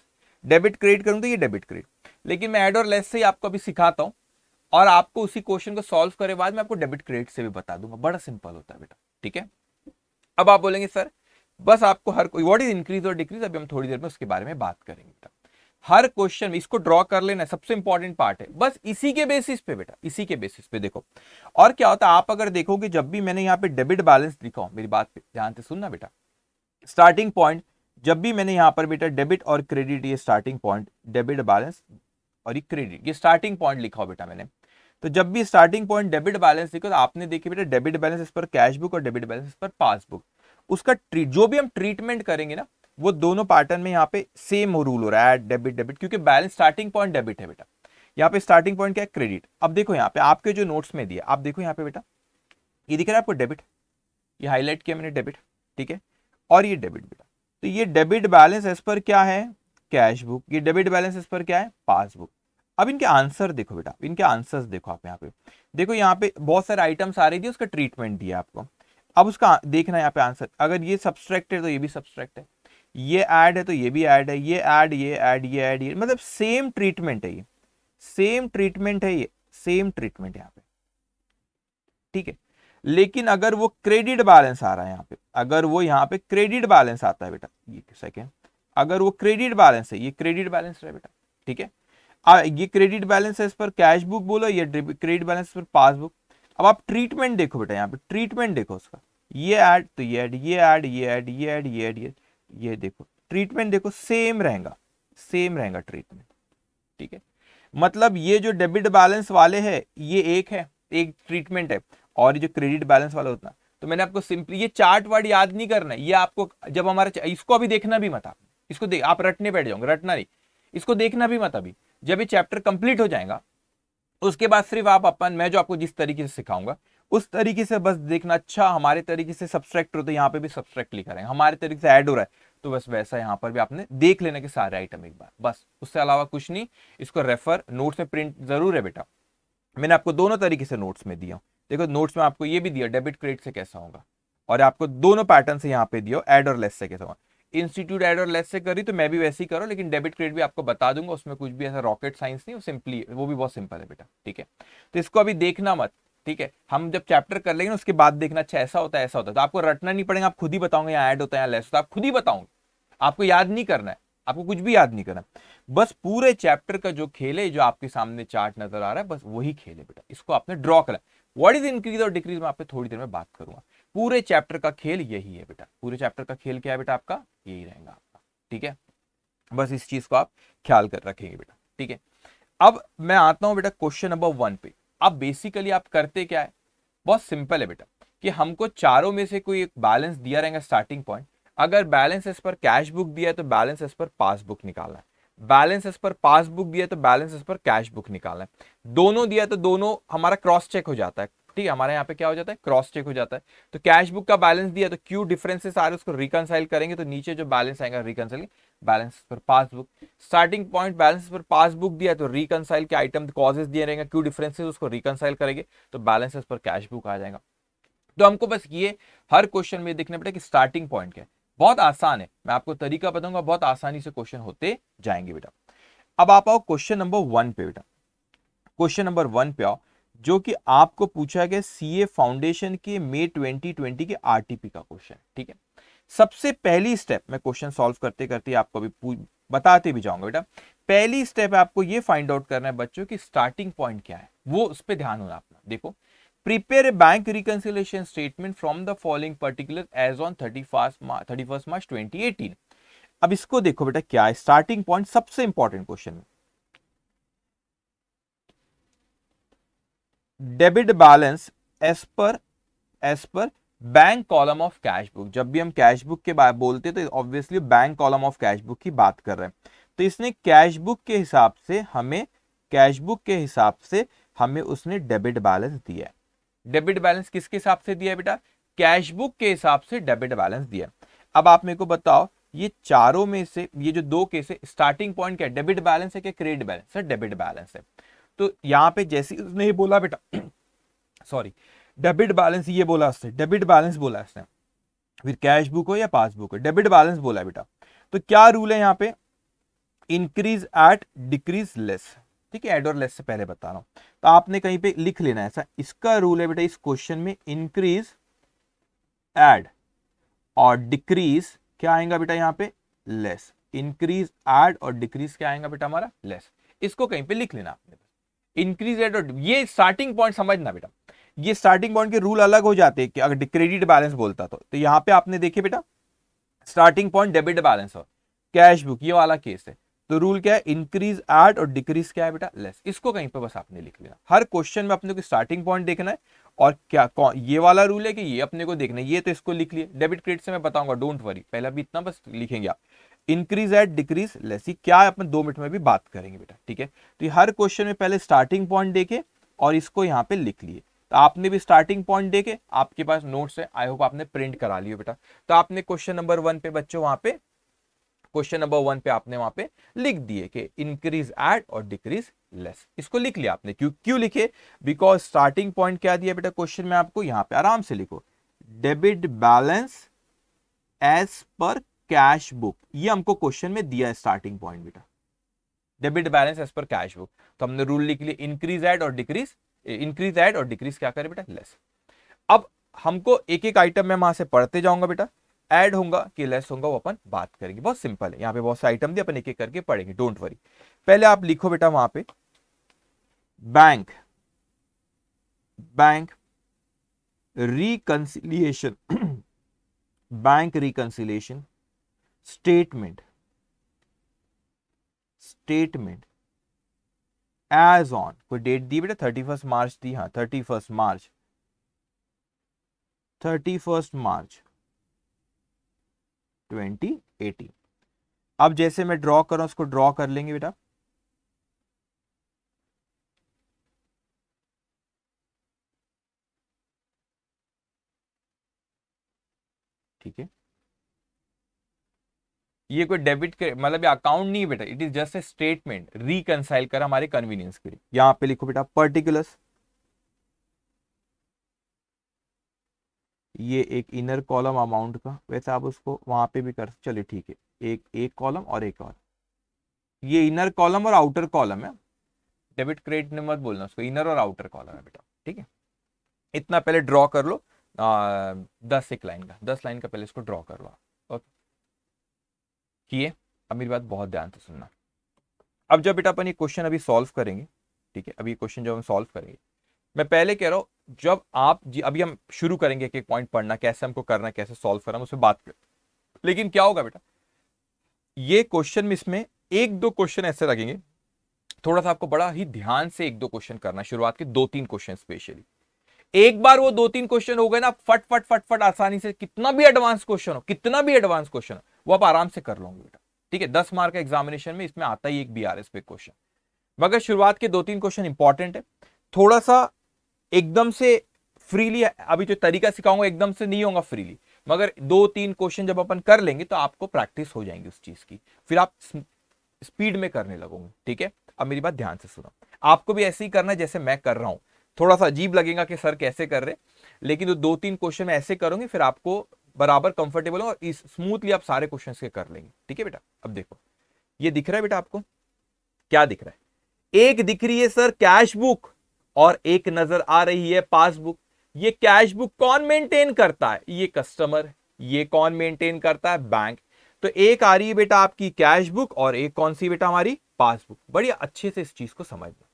Speaker 1: डेबिट क्रेडिट करूं तो ये डेबिट क्रेडिट लेकिन मैं एड और लेस से ही आपको अभी सिखाता हूं और आपको उसी क्वेश्चन को सॉल्व करे बाद में आपको डेबिट क्रेडिट से भी बता दूंगा बड़ा सिंपल होता है बेटा ठीक है अब आप बोलेंगे सर बस आपको हर कोई वॉट इज इंक्रीज और डिक्रीज अभी हम थोड़ी देर में उसके बारे में बात करेंगे हर क्वेश्चन इसको ड्रॉ कर लेना सबसे इंपॉर्टेंट पार्ट है बस इसी के बेसिस पे बेटा इसी के बेसिस पे देखो और क्या होता है आप अगर देखोगे जब भी मैंने यहाँ पे डेबिट बैलेंस लिखा हो मेरी बात पे ध्यान से सुनना बेटा स्टार्टिंग पॉइंट जब भी मैंने यहाँ पर बेटा डेबिट और क्रेडिट ये स्टार्टिंग पॉइंट डेबिट बैलेंस और ये क्रेडिट ये स्टार्टिंग पॉइंट लिखा हो बेटा मैंने तो जब भी स्टार्टिंग पॉइंट डेबिट बैलेंस लिखो तो आपने देखिए बेटा डेबिट बैलेंस इस पर कैश बुक और डेबिट बैलेंस इस पर पासबुक उसका जो भी हम ट्रीटमेंट करेंगे ना वो दोनों पैटर्न में यहाँ पे सेम रूल हो रहा है डेबिट डेबिट क्योंकि बैलेंस स्टार्टिंग पॉइंट डेबिट है बेटा यहाँ पे स्टार्टिंग पॉइंट क्या है क्रेडिट अब देखो यहाँ पे आपके जो नोट्स में दिया आप देखो यहाँ पे बेटा ये दिख रहा है आपको डेबिट ये हाईलाइट किया मैंने डेबिट ठीक है और ये डेबिट बेटा तो ये डेबिट बैलेंस एज पर क्या है कैश बुक ये डेबिट बैलेंस एज पर क्या है पासबुक अब इनके आंसर देखो बेटा इनके आंसर्स देखो आप यहाँ पे देखो यहाँ पे बहुत सारे आइटम्स आ रही थी उसका ट्रीटमेंट दिया आपको अब उसका देखना है यहाँ पे आंसर अगर ये सब्सट्रैक्ट है तो ये भी सब्सट्रैक्ट है ये ऐड है तो ये भी ऐड है ये ऐड ये ऐड ये ऐड ये मतलब सेम ट्रीटमेंट है ये सेम ट्रीटमेंट है ये सेम ट्रीटमेंट यहाँ पे ठीक है लेकिन अगर वो क्रेडिट बैलेंस आ रहा है यहाँ पे अगर वो यहाँ पे क्रेडिट बैलेंस आता है बेटा ये सेकेंड अगर वो क्रेडिट बैलेंस है ये क्रेडिट बैलेंस है बेटा ठीक है आ, ये क्रेडिट बैलेंस है इस पर कैश बुक बोलो ये क्रेडिट बैलेंस पर पासबुक अब आप ट्रीटमेंट देखो बेटा यहाँ पे ट्रीटमेंट देखो उसका ये ऐड तो ये ऐड ये ऐड ये ऐड ये ऐड ये ऐड ये ये देखो ट्रीटमेंट देखो सेम रहेगा सेम रहेगा ट्रीटमेंट ठीक है मतलब ये जो डेबिट बैलेंस वाले है ये एक है एक ट्रीटमेंट है और जो क्रेडिट बैलेंस वाला होता तो मैंने आपको सिंपली ये चार्ट वार्ड याद नहीं करना ये आपको जब हमारा इसको अभी देखना भी मत आप इसको देख आप रटने बैठ जाओगे रटना नहीं इसको देखना भी मत अभी जब ये चैप्टर कंप्लीट हो जाएगा उसके बाद सिर्फ आप अपन मैं जो आपको जिस तरीके से सिखाऊंगा उस तरीके से बस देखना अच्छा हमारे तरीके से सब्सट्रैक्ट हो तो यहाँ पे भी सब्सट्रैक्ट लिखा हैं हमारे तरीके से ऐड हो रहा है तो बस वैसा यहाँ पर भी आपने देख लेना के सारे आइटम एक बार बस उससे अलावा कुछ नहीं इसको रेफर नोट्स में प्रिंट जरूर है बेटा मैंने आपको दोनों तरीके से नोट्स में दिया देखो नोट्स में आपको ये भी दिया डेबिट क्रेडिट से कैसा होगा और आपको दोनों पैटर्न से यहाँ पे दिया एड और लेस से कैसा होगा इंस्टीट्यूट एड और लेस से करी तो मैं भी वैसे ही करूँ लेकिन डेबिट क्रेडिट भी आपको बता दूंगा उसमें कुछ भी ऐसा रॉकेट साइंस नहीं वो सिंपली वो भी बहुत सिंपल है बेटा ठीक है तो इसको अभी देखना मत ठीक है हम जब चैप्टर कर लेंगे उसके बाद देखना अच्छा ऐसा होता है ऐसा होता है तो आपको रटना नहीं पड़ेगा आप खुद ही बताओगे यहाँ ऐड होता है यहाँ लेस होता है आप खुद ही बताओगे आपको याद नहीं करना है आपको कुछ भी याद नहीं करना बस पूरे चैप्टर का जो खेल है जो आपके सामने चार्ट नजर आ रहा है बस वही खेल है बेटा इसको आपने ड्रॉ करा व्हाट इज इंक्रीज और डिक्रीज में आप थोड़ी देर में बात करूंगा पूरे चैप्टर का खेल यही है बेटा पूरे चैप्टर का खेल क्या है बेटा आपका यही रहेगा आपका ठीक है बस इस चीज को आप ख्याल कर रखेंगे बेटा ठीक है अब मैं आता हूं बेटा क्वेश्चन नंबर वन पे अब बेसिकली आप करते क्या है बहुत सिंपल है बेटा कि हमको चारों में से कोई एक बैलेंस दिया रहेगा स्टार्टिंग पॉइंट अगर बैलेंस इस पर कैश बुक दिया है तो बैलेंस इस पर पासबुक निकालना है बैलेंस इस पर पासबुक दिया तो बैलेंस इस पर कैश बुक निकालना है दोनों दिया तो दोनों हमारा क्रॉस चेक हो जाता है ठीक है हमारे यहाँ पे क्या हो जाता है क्रॉस चेक हो जाता है तो कैश बुक का बैलेंस दिया तो क्यू डिफरेंसेस आ रहे उसको रिकनसाइल करेंगे तो नीचे जो बैलेंस आएगा reconcile balance per passbook starting point balance per passbook दिया तो रिकनसाइल के आइटम कॉजेस दिए रहेंगे क्यू डिफरेंसेज उसको रिकनसाइल करेंगे तो बैलेंसेस पर कैश बुक आ जाएगा तो हमको बस ये हर क्वेश्चन में देखना पड़ेगा कि स्टार्टिंग पॉइंट क्या है बहुत आसान है मैं आपको तरीका बताऊंगा बहुत आसानी से क्वेश्चन होते जाएंगे बेटा अब आप आओ क्वेश्चन नंबर वन पे बेटा क्वेश्चन नंबर वन पे आओ जो कि आपको पूछा गया सी ए फाउंडेशन के मे 2020 के आरटीपी का क्वेश्चन ठीक है सबसे पहली स्टेप मैं क्वेश्चन सॉल्व करते करते आपको अभी बताते भी जाऊंगा बेटा पहली स्टेप आपको ये फाइंड आउट करना है बच्चों की स्टार्टिंग पॉइंट क्या है वो उस पर ध्यान होना अपना देखो prepare a bank reconciliation statement from the following particular as on thirty first March twenty अब इसको देखो बेटा क्या है स्टार्टिंग पॉइंट सबसे इंपॉर्टेंट क्वेश्चन में debit balance as per as per bank column of cash book जब भी हम कैश बुक के बारे बोलते हैं तो obviously bank column of cash book की बात कर रहे हैं तो इसने कैश बुक के हिसाब से हमें कैश बुक के हिसाब से हमें उसने डेबिट बैलेंस दिया है डेबिट बैलेंस किसके हिसाब से दिया है बेटा कैश बुक के हिसाब से डेबिट बैलेंस दिया अब आप मेरे को बताओ ये चारों में से ये जो दो केस है स्टार्टिंग पॉइंट क्या है डेबिट बैलेंस है क्या क्रेडिट बैलेंस है डेबिट बैलेंस है तो यहाँ पे जैसे उसने ये बोला बेटा सॉरी डेबिट बैलेंस ये बोला उसने डेबिट बैलेंस बोला उसने फिर कैश बुक हो या पासबुक हो डेबिट बैलेंस बोला बेटा तो क्या रूल है यहाँ पे इंक्रीज एट डिक्रीज लेस ठीक है एड और लेस से पहले बता रहा हूं तो आपने कहीं पे लिख लेना ऐसा इसका रूल है बेटा इस क्वेश्चन में इंक्रीज एड और डिक्रीज क्या आएगा बेटा यहाँ पे लेस इंक्रीज एड और डिक्रीज क्या आएगा बेटा हमारा लेस इसको कहीं पे लिख लेना आपने इंक्रीज रेट और ये स्टार्टिंग पॉइंट समझना बेटा ये स्टार्टिंग पॉइंट के रूल अलग हो जाते हैं कि अगर क्रेडिट बैलेंस बोलता तो तो यहाँ पे आपने देखे बेटा स्टार्टिंग पॉइंट डेबिट बैलेंस और कैश बुक ये वाला केस है तो रूल क्या है इंक्रीज एड और डिक्रीज क्या है बेटा लेस इसको कहीं पे बस आपने लिख लिया हर क्वेश्चन में अपने को स्टार्टिंग पॉइंट देखना है और क्या कौन ये वाला रूल है कि ये अपने को देखना है ये तो इसको लिख लिया डेबिट क्रेडिट से मैं बताऊंगा डोंट वरी पहले अभी इतना बस लिखेंगे आप इंक्रीज एट डिक्रीज लेसी क्या अपन दो मिनट में भी बात करेंगे बेटा ठीक है तो हर क्वेश्चन में पहले स्टार्टिंग पॉइंट देखे और इसको यहाँ पे लिख लिए तो आपने भी स्टार्टिंग पॉइंट देखे आपके पास नोट्स है आई होप आपने प्रिंट करा लियो बेटा तो आपने क्वेश्चन नंबर वन पे बच्चों वहां पे क्वेश्चन नंबर वन पे आपने वहां पे लिख दिए कि इंक्रीज एड और डिक्रीज लेस इसको लिख लिया आपने क्यों क्यों लिखे बिकॉज स्टार्टिंग पॉइंट क्या दिया बेटा क्वेश्चन में आपको यहां पे आराम से लिखो debit balance as per cash book ये हमको क्वेश्चन में दिया है स्टार्टिंग पॉइंट बेटा debit balance as per cash book तो हमने रूल लिख लिया इंक्रीज एड और डिक्रीज इंक्रीज एड और डिक्रीज क्या करे बेटा लेस अब हमको एक एक आइटम में वहां से पढ़ते जाऊंगा बेटा एड होगा कि लेस होगा वो अपन बात करेंगे बहुत सिंपल है यहाँ पे बहुत सारे आइटम दिए अपन एक एक करके पढ़ेंगे डोंट वरी पहले आप लिखो बेटा वहां पे bank bank reconciliation bank reconciliation statement statement as on कोई डेट दी बेटा थर्टी फर्स्ट मार्च दी हाँ thirty first March thirty first March twenty eighteen अब जैसे मैं ड्रॉ कर रहा हूं उसको ड्रॉ कर लेंगे बेटा ठीक है ये कोई डेबिट मतलब अकाउंट नहीं है बेटा it is just a statement reconcile कर हमारे कन्वीनियंस के लिए यहां पे लिखो बेटा पर्टिकुलर ये एक इनर कॉलम अमाउंट का वैसे आप उसको वहां पे भी कर चलिए ठीक है एक एक कॉलम और एक और ये इनर कॉलम और आउटर कॉलम है डेबिट क्रेडिट मत बोलना उसको इनर और आउटर कॉलम है बेटा ठीक है इतना पहले ड्रॉ कर लो आ, दस एक लाइन का दस लाइन का पहले इसको ड्रॉ कर लो आप किए अब मेरी बात बहुत ध्यान से सुनना अब जब बेटा अपन ये क्वेश्चन अभी सॉल्व करेंगे ठीक है अभी क्वेश्चन जब हम सॉल्व करेंगे मैं पहले कह रहा हूँ जब आप जी अभी हम शुरू करेंगे एक एक पॉइंट पढ़ना कैसे हमको करना कैसे सॉल्व करना उसमें बात कर लेकिन क्या होगा बेटा ये क्वेश्चन में इसमें एक दो क्वेश्चन ऐसे लगेंगे थोड़ा सा आपको बड़ा ही ध्यान से एक दो क्वेश्चन करना शुरुआत के दो तीन क्वेश्चन स्पेशली एक बार वो दो तीन क्वेश्चन हो गए ना फट फट फट फट आसानी से कितना भी एडवांस क्वेश्चन हो कितना भी एडवांस क्वेश्चन हो वो आप आराम से कर लोगे बेटा ठीक है दस मार्क एग्जामिनेशन में इसमें आता ही एक बी आर एस पे क्वेश्चन मगर शुरुआत के दो तीन क्वेश्चन इंपॉर्टेंट है थोड़ा सा एकदम से फ्रीली अभी जो तरीका सिखाऊंगा एकदम से नहीं होगा फ्रीली मगर दो तीन क्वेश्चन जब अपन कर लेंगे तो आपको प्रैक्टिस हो जाएंगी उस चीज की फिर आप स्पीड में करने लगोगे ठीक है अब मेरी बात ध्यान से सुनो आपको भी ऐसे ही करना है जैसे मैं कर रहा हूं थोड़ा सा अजीब लगेगा कि सर कैसे कर रहे लेकिन तो दो तीन क्वेश्चन ऐसे करूंगी फिर आपको बराबर कंफर्टेबल हो और स्मूथली आप सारे क्वेश्चन के कर लेंगे ठीक है बेटा अब देखो ये दिख रहा है बेटा आपको क्या दिख रहा है एक दिख रही है सर कैश बुक और एक नजर आ रही है पासबुक ये कैश बुक कौन मेंटेन करता है ये कस्टमर ये कौन मेंटेन करता है बैंक तो एक आ रही है बेटा आपकी कैश बुक और एक कौन सी बेटा हमारी पासबुक बढ़िया अच्छे से इस चीज को समझ लो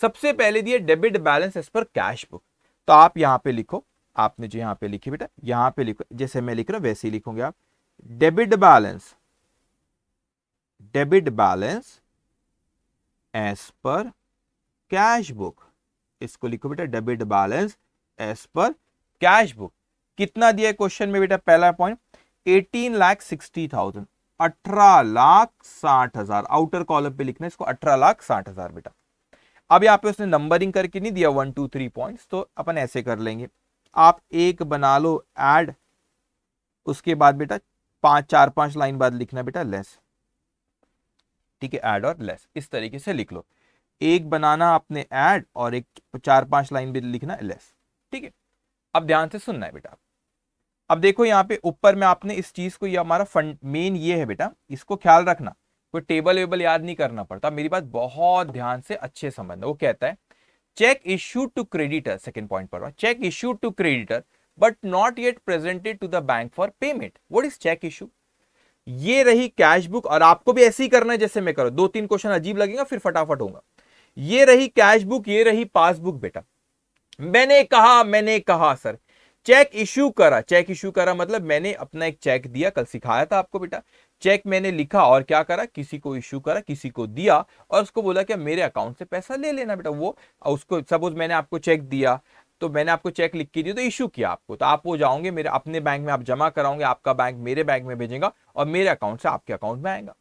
Speaker 1: सबसे पहले दिए debit balance as per cash book तो आप यहां पे लिखो आपने जो यहां पे लिखी बेटा यहां पे लिखो जैसे मैं लिख रहा हूं वैसे ही लिखोगे आप debit balance debit balance as per cash book इसको लिखो बेटा debit balance as per cash book कितना दिया है क्वेश्चन में बेटा पहला point eighteen lakh sixty thousand अठारह लाख साठ हजार आउटर कॉलम पे लिखना इसको अठारह लाख साठ हजार बेटा अब यहां पे उसने नंबरिंग करके नहीं दिया वन टू थ्री पॉइंट्स तो अपन ऐसे कर लेंगे आप एक बना लो एड उसके बाद बेटा पांच चार पांच लाइन बाद लिखना बेटा लेस ठीक है एड और लेस इस तरीके से लिख लो एक बनाना आपने एड और एक चार पांच लाइन भी लिखना लेस ठीक है अब ध्यान से सुनना है बेटा अब देखो यहाँ पे ऊपर में आपने इस चीज को ये हमारा फंड मेन ये है बेटा इसको ख्याल रखना कोई टेबल वेबल याद नहीं करना पड़ता मेरी बात बहुत ध्यान से अच्छे समझना वो कहता है cheque issue to creditor second point पर cheque issue to creditor but not yet presented to the bank for payment what is cheque issue ये रही कैश बुक और आपको भी ऐसे ही करना है जैसे मैं करो दो तीन क्वेश्चन अजीब लगेगा फिर फटाफट होगा ये रही कैश बुक ये रही पासबुक बेटा मैंने कहा मैंने कहा सर चेक इश्यू करा चेक इश्यू करा मतलब मैंने अपना एक चेक दिया कल सिखाया था आपको बेटा चेक मैंने लिखा और क्या करा किसी को इश्यू करा किसी को दिया और उसको बोला कि मेरे अकाउंट से पैसा ले लेना बेटा वो उसको सपोज मैंने आपको चेक दिया तो मैंने आपको चेक लिख के दिया तो इशू किया आपको तो आप वो जाओगे मेरे अपने बैंक में आप जमा कराओगे आपका बैंक मेरे बैंक में भेजेगा और मेरे अकाउंट से आपके अकाउंट में आएगा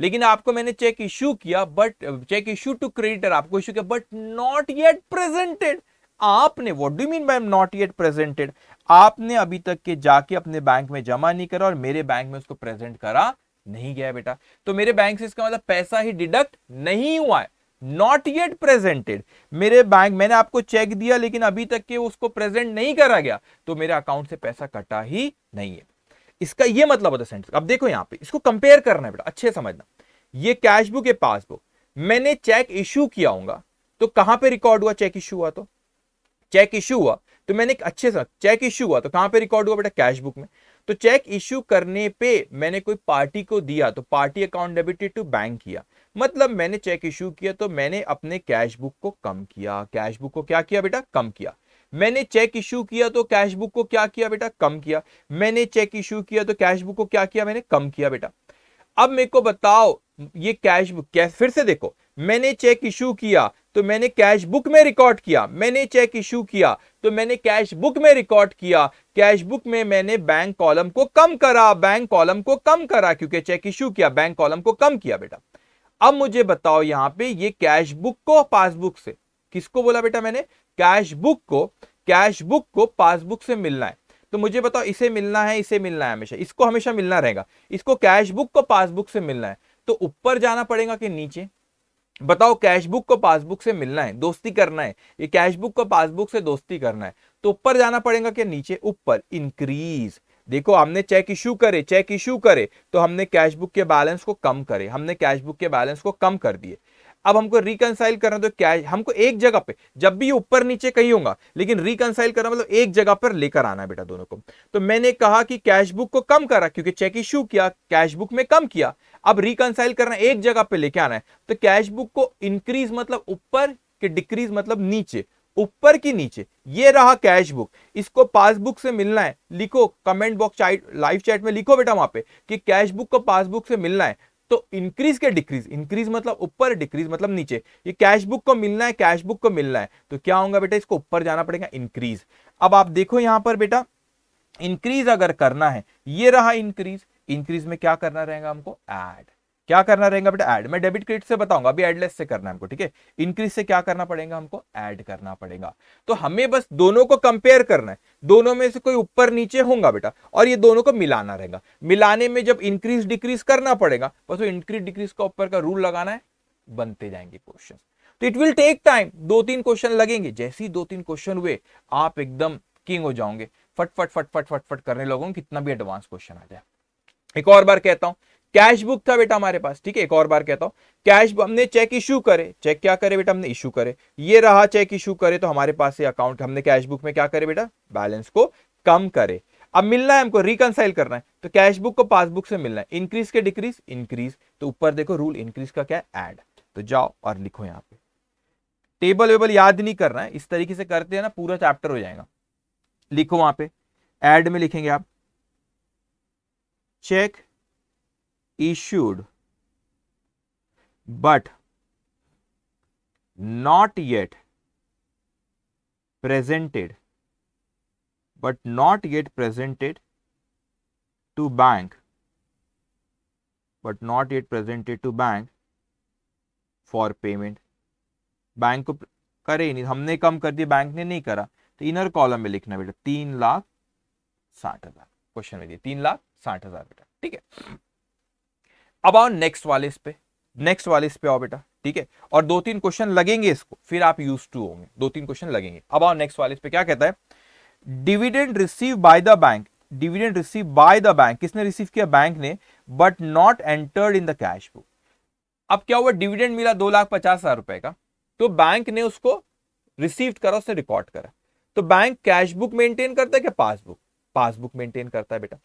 Speaker 1: लेकिन आपको मैंने चेक इश्यू किया but cheque issue to creditor आपको इश्यू किया बट नॉट येट प्रेजेंटेड आपने what do mean by not yet presented आपने अभी तक के जाके अपने बैंक में जमा नहीं करा और मेरे बैंक में उसको प्रेजेंट करा नहीं गया बेटा तो मेरे बैंक से इसका मतलब पैसा ही डिडक्ट नहीं हुआ है नॉट येट प्रेजेंटेड मेरे बैंक मैंने आपको चेक दिया लेकिन अभी तक के उसको प्रेजेंट नहीं करा गया तो मेरे अकाउंट से पैसा कटा ही नहीं है इसका ये मतलब होता है अब देखो यहां पे इसको कंपेयर करना है बेटा अच्छे समझना ये कैश बुक ये पासबुक मैंने चेक इश्यू किया होगा तो कहां पे रिकॉर्ड हुआ चेक इश्यू हुआ तो चेक इश्यू हुआ तो मैंने अच्छे से चेक इश्यू हुआ तो कहां पे रिकॉर्ड हुआ बेटा कैश बुक में तो चेक इश्यू करने पे मैंने कोई पार्टी को दिया तो party account debited to bank किया मतलब मैंने चेक इश्यू किया तो मैंने अपने कैश बुक को कम किया कैश बुक को क्या किया बेटा कम किया मैंने चेक इशू किया तो कैश बुक को क्या किया बेटा कम किया मैंने चेक इशू किया तो कैश बुक को क्या किया मैंने कम किया बेटा अब मेरे को बताओ ये कैश बुक कैश फिर से देखो मैंने चेक इशू किया तो मैंने कैश बुक में रिकॉर्ड किया मैंने चेक इशू किया तो मैंने कैश बुक में रिकॉर्ड किया कैश बुक में मैंने बैंक कॉलम को कम करा बैंक कॉलम को कम करा क्योंकि चेक इशू किया बैंक कॉलम को कम किया बेटा अब मुझे बताओ यहां पे ये कैश बुक को पासबुक से किसको बोला बेटा मैंने कैश बुक को कैश बुक को पासबुक से मिलना है तो मुझे बताओ इसे मिलना है इसे मिलना है हमेशा इसको हमेशा मिलना रहेगा इसको कैश बुक को पासबुक से मिलना है तो ऊपर जाना पड़ेगा कि नीचे बताओ कैशबुक को पासबुक से मिलना है दोस्ती करना है ये कैशबुक को पासबुक से दोस्ती करना है तो ऊपर जाना पड़ेगा क्या नीचे ऊपर इंक्रीज देखो हमने चेक इशू करे चेक इशू करे तो हमने कैशबुक के बैलेंस को कम करे हमने कैशबुक के बैलेंस को कम कर दिए अब हमको रिकनसाइल करना तो कैश हमको एक जगह पे जब भी ऊपर नीचे कहीं होगा लेकिन रिकनसाइल करना मतलब एक जगह पर लेकर आना है बेटा दोनों को तो मैंने कहा कि कैशबुक को कम करा क्योंकि चेक इशू किया कैशबुक में कम किया अब रिकनसाइल करना एक जगह पे लेके आना है तो कैश बुक को इंक्रीज मतलब ऊपर के डिक्रीज मतलब नीचे ऊपर की नीचे ये रहा कैश बुक इसको पासबुक से मिलना है लिखो कमेंट बॉक्स लाइव चैट में लिखो बेटा वहां पे कि कैश बुक को पासबुक से मिलना है तो इंक्रीज के डिक्रीज इंक्रीज मतलब ऊपर डिक्रीज मतलब नीचे ये कैश बुक को मिलना है कैश बुक को मिलना है तो क्या होगा बेटा इसको ऊपर जाना पड़ेगा इंक्रीज अब आप देखो यहां पर बेटा इंक्रीज अगर करना है ये रहा इंक्रीज इंक्रीज में क्या करना रहेगा हमको एड क्या करना रहेगा बेटा एड मैं डेबिट क्रेडिट से बताऊंगा अभी एडलेस से करना है हमको ठीक है इंक्रीज से क्या करना पड़ेगा हमको एड करना पड़ेगा तो हमें बस दोनों को कंपेयर करना है दोनों में से कोई ऊपर नीचे होगा बेटा और ये दोनों को मिलाना रहेगा मिलाने में जब इंक्रीज डिक्रीज करना पड़ेगा बस वो इंक्रीज डिक्रीज का ऊपर का रूल लगाना है बनते जाएंगे क्वेश्चन तो इट विल टेक टाइम दो तीन क्वेश्चन लगेंगे जैसे ही दो तीन क्वेश्चन हुए आप एकदम किंग हो जाओगे फटफट फटफट फटफट करने लगोगे कितना भी एडवांस क्वेश्चन आ जाए एक और बार कहता हूं कैश बुक था बेटा हमारे पास ठीक है एक और बार कहता हूं कैश हमने चेक इशू करे चेक क्या करे बेटा हमने इशू करे ये रहा चेक इशू करे तो हमारे पास ये अकाउंट हमने कैश बुक में क्या करे बेटा बैलेंस को कम करे अब मिलना है हमको रिकनसाइल करना है तो कैश बुक को पासबुक से मिलना है इंक्रीज के डिक्रीज इंक्रीज तो ऊपर देखो रूल इंक्रीज का क्या है एड तो जाओ और लिखो यहां पर टेबल वेबल याद नहीं करना है इस तरीके से करते हैं ना पूरा चैप्टर हो जाएगा लिखो वहां पे एड में लिखेंगे आप cheque issued but not yet presented but not yet presented to bank but not yet presented to bank for payment bank को करे ही नहीं हमने कम कर दिया बैंक ने नहीं करा तो इनर कॉलम में लिखना बेटा तीन लाख साठ हजार क्वेश्चन में दिए तीन लाख साठ हजार बेटा ठीक है अब आओ नेक्स्ट वाले इस पे नेक्स्ट वाले इस पे आओ बेटा ठीक है और दो तीन क्वेश्चन लगेंगे इसको फिर आप यूज टू होंगे दो तीन क्वेश्चन लगेंगे अब आओ नेक्स्ट वाले इस पे क्या कहता है dividend receive by the bank dividend receive by the bank किसने रिसीव किया बैंक ने but not entered in the cash book अब क्या हुआ डिविडेंड मिला दो लाख पचास हजार रुपए का तो बैंक ने उसको रिसीव करा उसने रिकॉर्ड करा तो बैंक कैश बुक मेंटेन करता है क्या पासबुक पासबुक मेंटेन करता है बेटा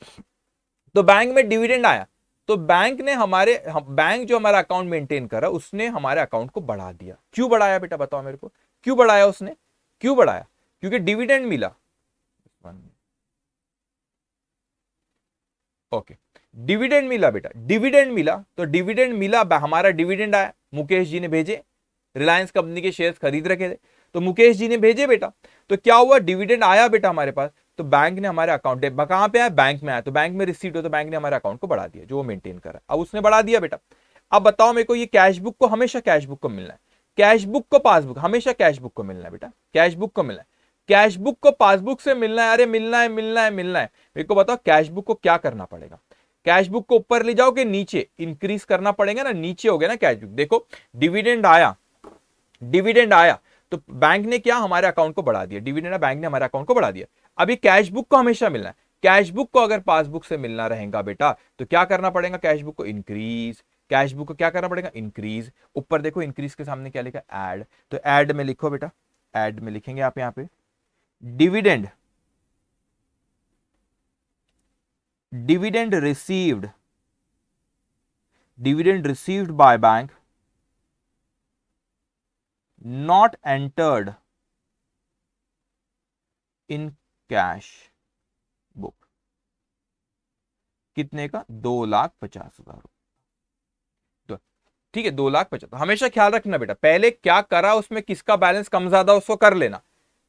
Speaker 1: तो बैंक में डिविडेंड आया तो बैंक ने हमारे बैंक जो हमारा अकाउंट मेंटेन करा उसने हमारे अकाउंट को बढ़ा दिया क्यों बढ़ाया बेटा बताओ मेरे को क्यों बढ़ाया उसने क्यों बढ़ाया क्योंकि डिविडेंड मिला ओके डिविडेंड मिला बेटा डिविडेंड मिला तो डिविडेंड मिला हमारा डिविडेंड आया मुकेश जी ने भेजे रिलायंस कंपनी के शेयर खरीद रखे थे तो मुकेश जी ने भेजे बेटा तो क्या हुआ डिविडेंड आया बेटा हमारे पास तो बैंक ने हमारे अकाउंट कहां पे आया बैंक में आया तो बैंक में रिसीट हो तो बैंक ने हमारे अकाउंट को बढ़ा दिया जो वो मेंटेन कर रहा है अब उसने बढ़ा दिया बेटा अब बताओ मेरे को ये कैश बुक को हमेशा कैश बुक को मिलना है कैश बुक को पासबुक हमेशा कैश बुक को मिलना है बेटा कैश बुक को मिलना है कैश बुक को पासबुक से मिलना है अरे मिलना है मिलना है मिलना है मेरे को बताओ कैश बुक को क्या करना पड़ेगा कैश बुक को ऊपर ले जाओ कि नीचे इंक्रीज करना पड़ेगा ना नीचे हो गया ना कैश बुक देखो डिविडेंड आया डिविडेंड आया तो बैंक ने क्या हमारे अकाउंट को बढ़ा दिया डिविडेंड बैंक ने हमारे अकाउंट को बढ़ा दिया अभी कैश बुक को हमेशा मिलना है कैश बुक को अगर पासबुक से मिलना रहेगा बेटा तो क्या करना पड़ेगा कैश बुक को इंक्रीज कैश बुक को क्या करना पड़ेगा इंक्रीज ऊपर देखो इंक्रीज के सामने क्या लिखा एड तो एड में लिखो बेटा एड में लिखेंगे आप यहां पे dividend dividend received dividend received by bank not entered in cash book कितने का दो लाख पचास हजार ठीक है दो लाख पचास तो हमेशा ख्याल रखना बेटा पहले क्या करा उसमें किसका बैलेंस कम ज्यादा उसको कर लेना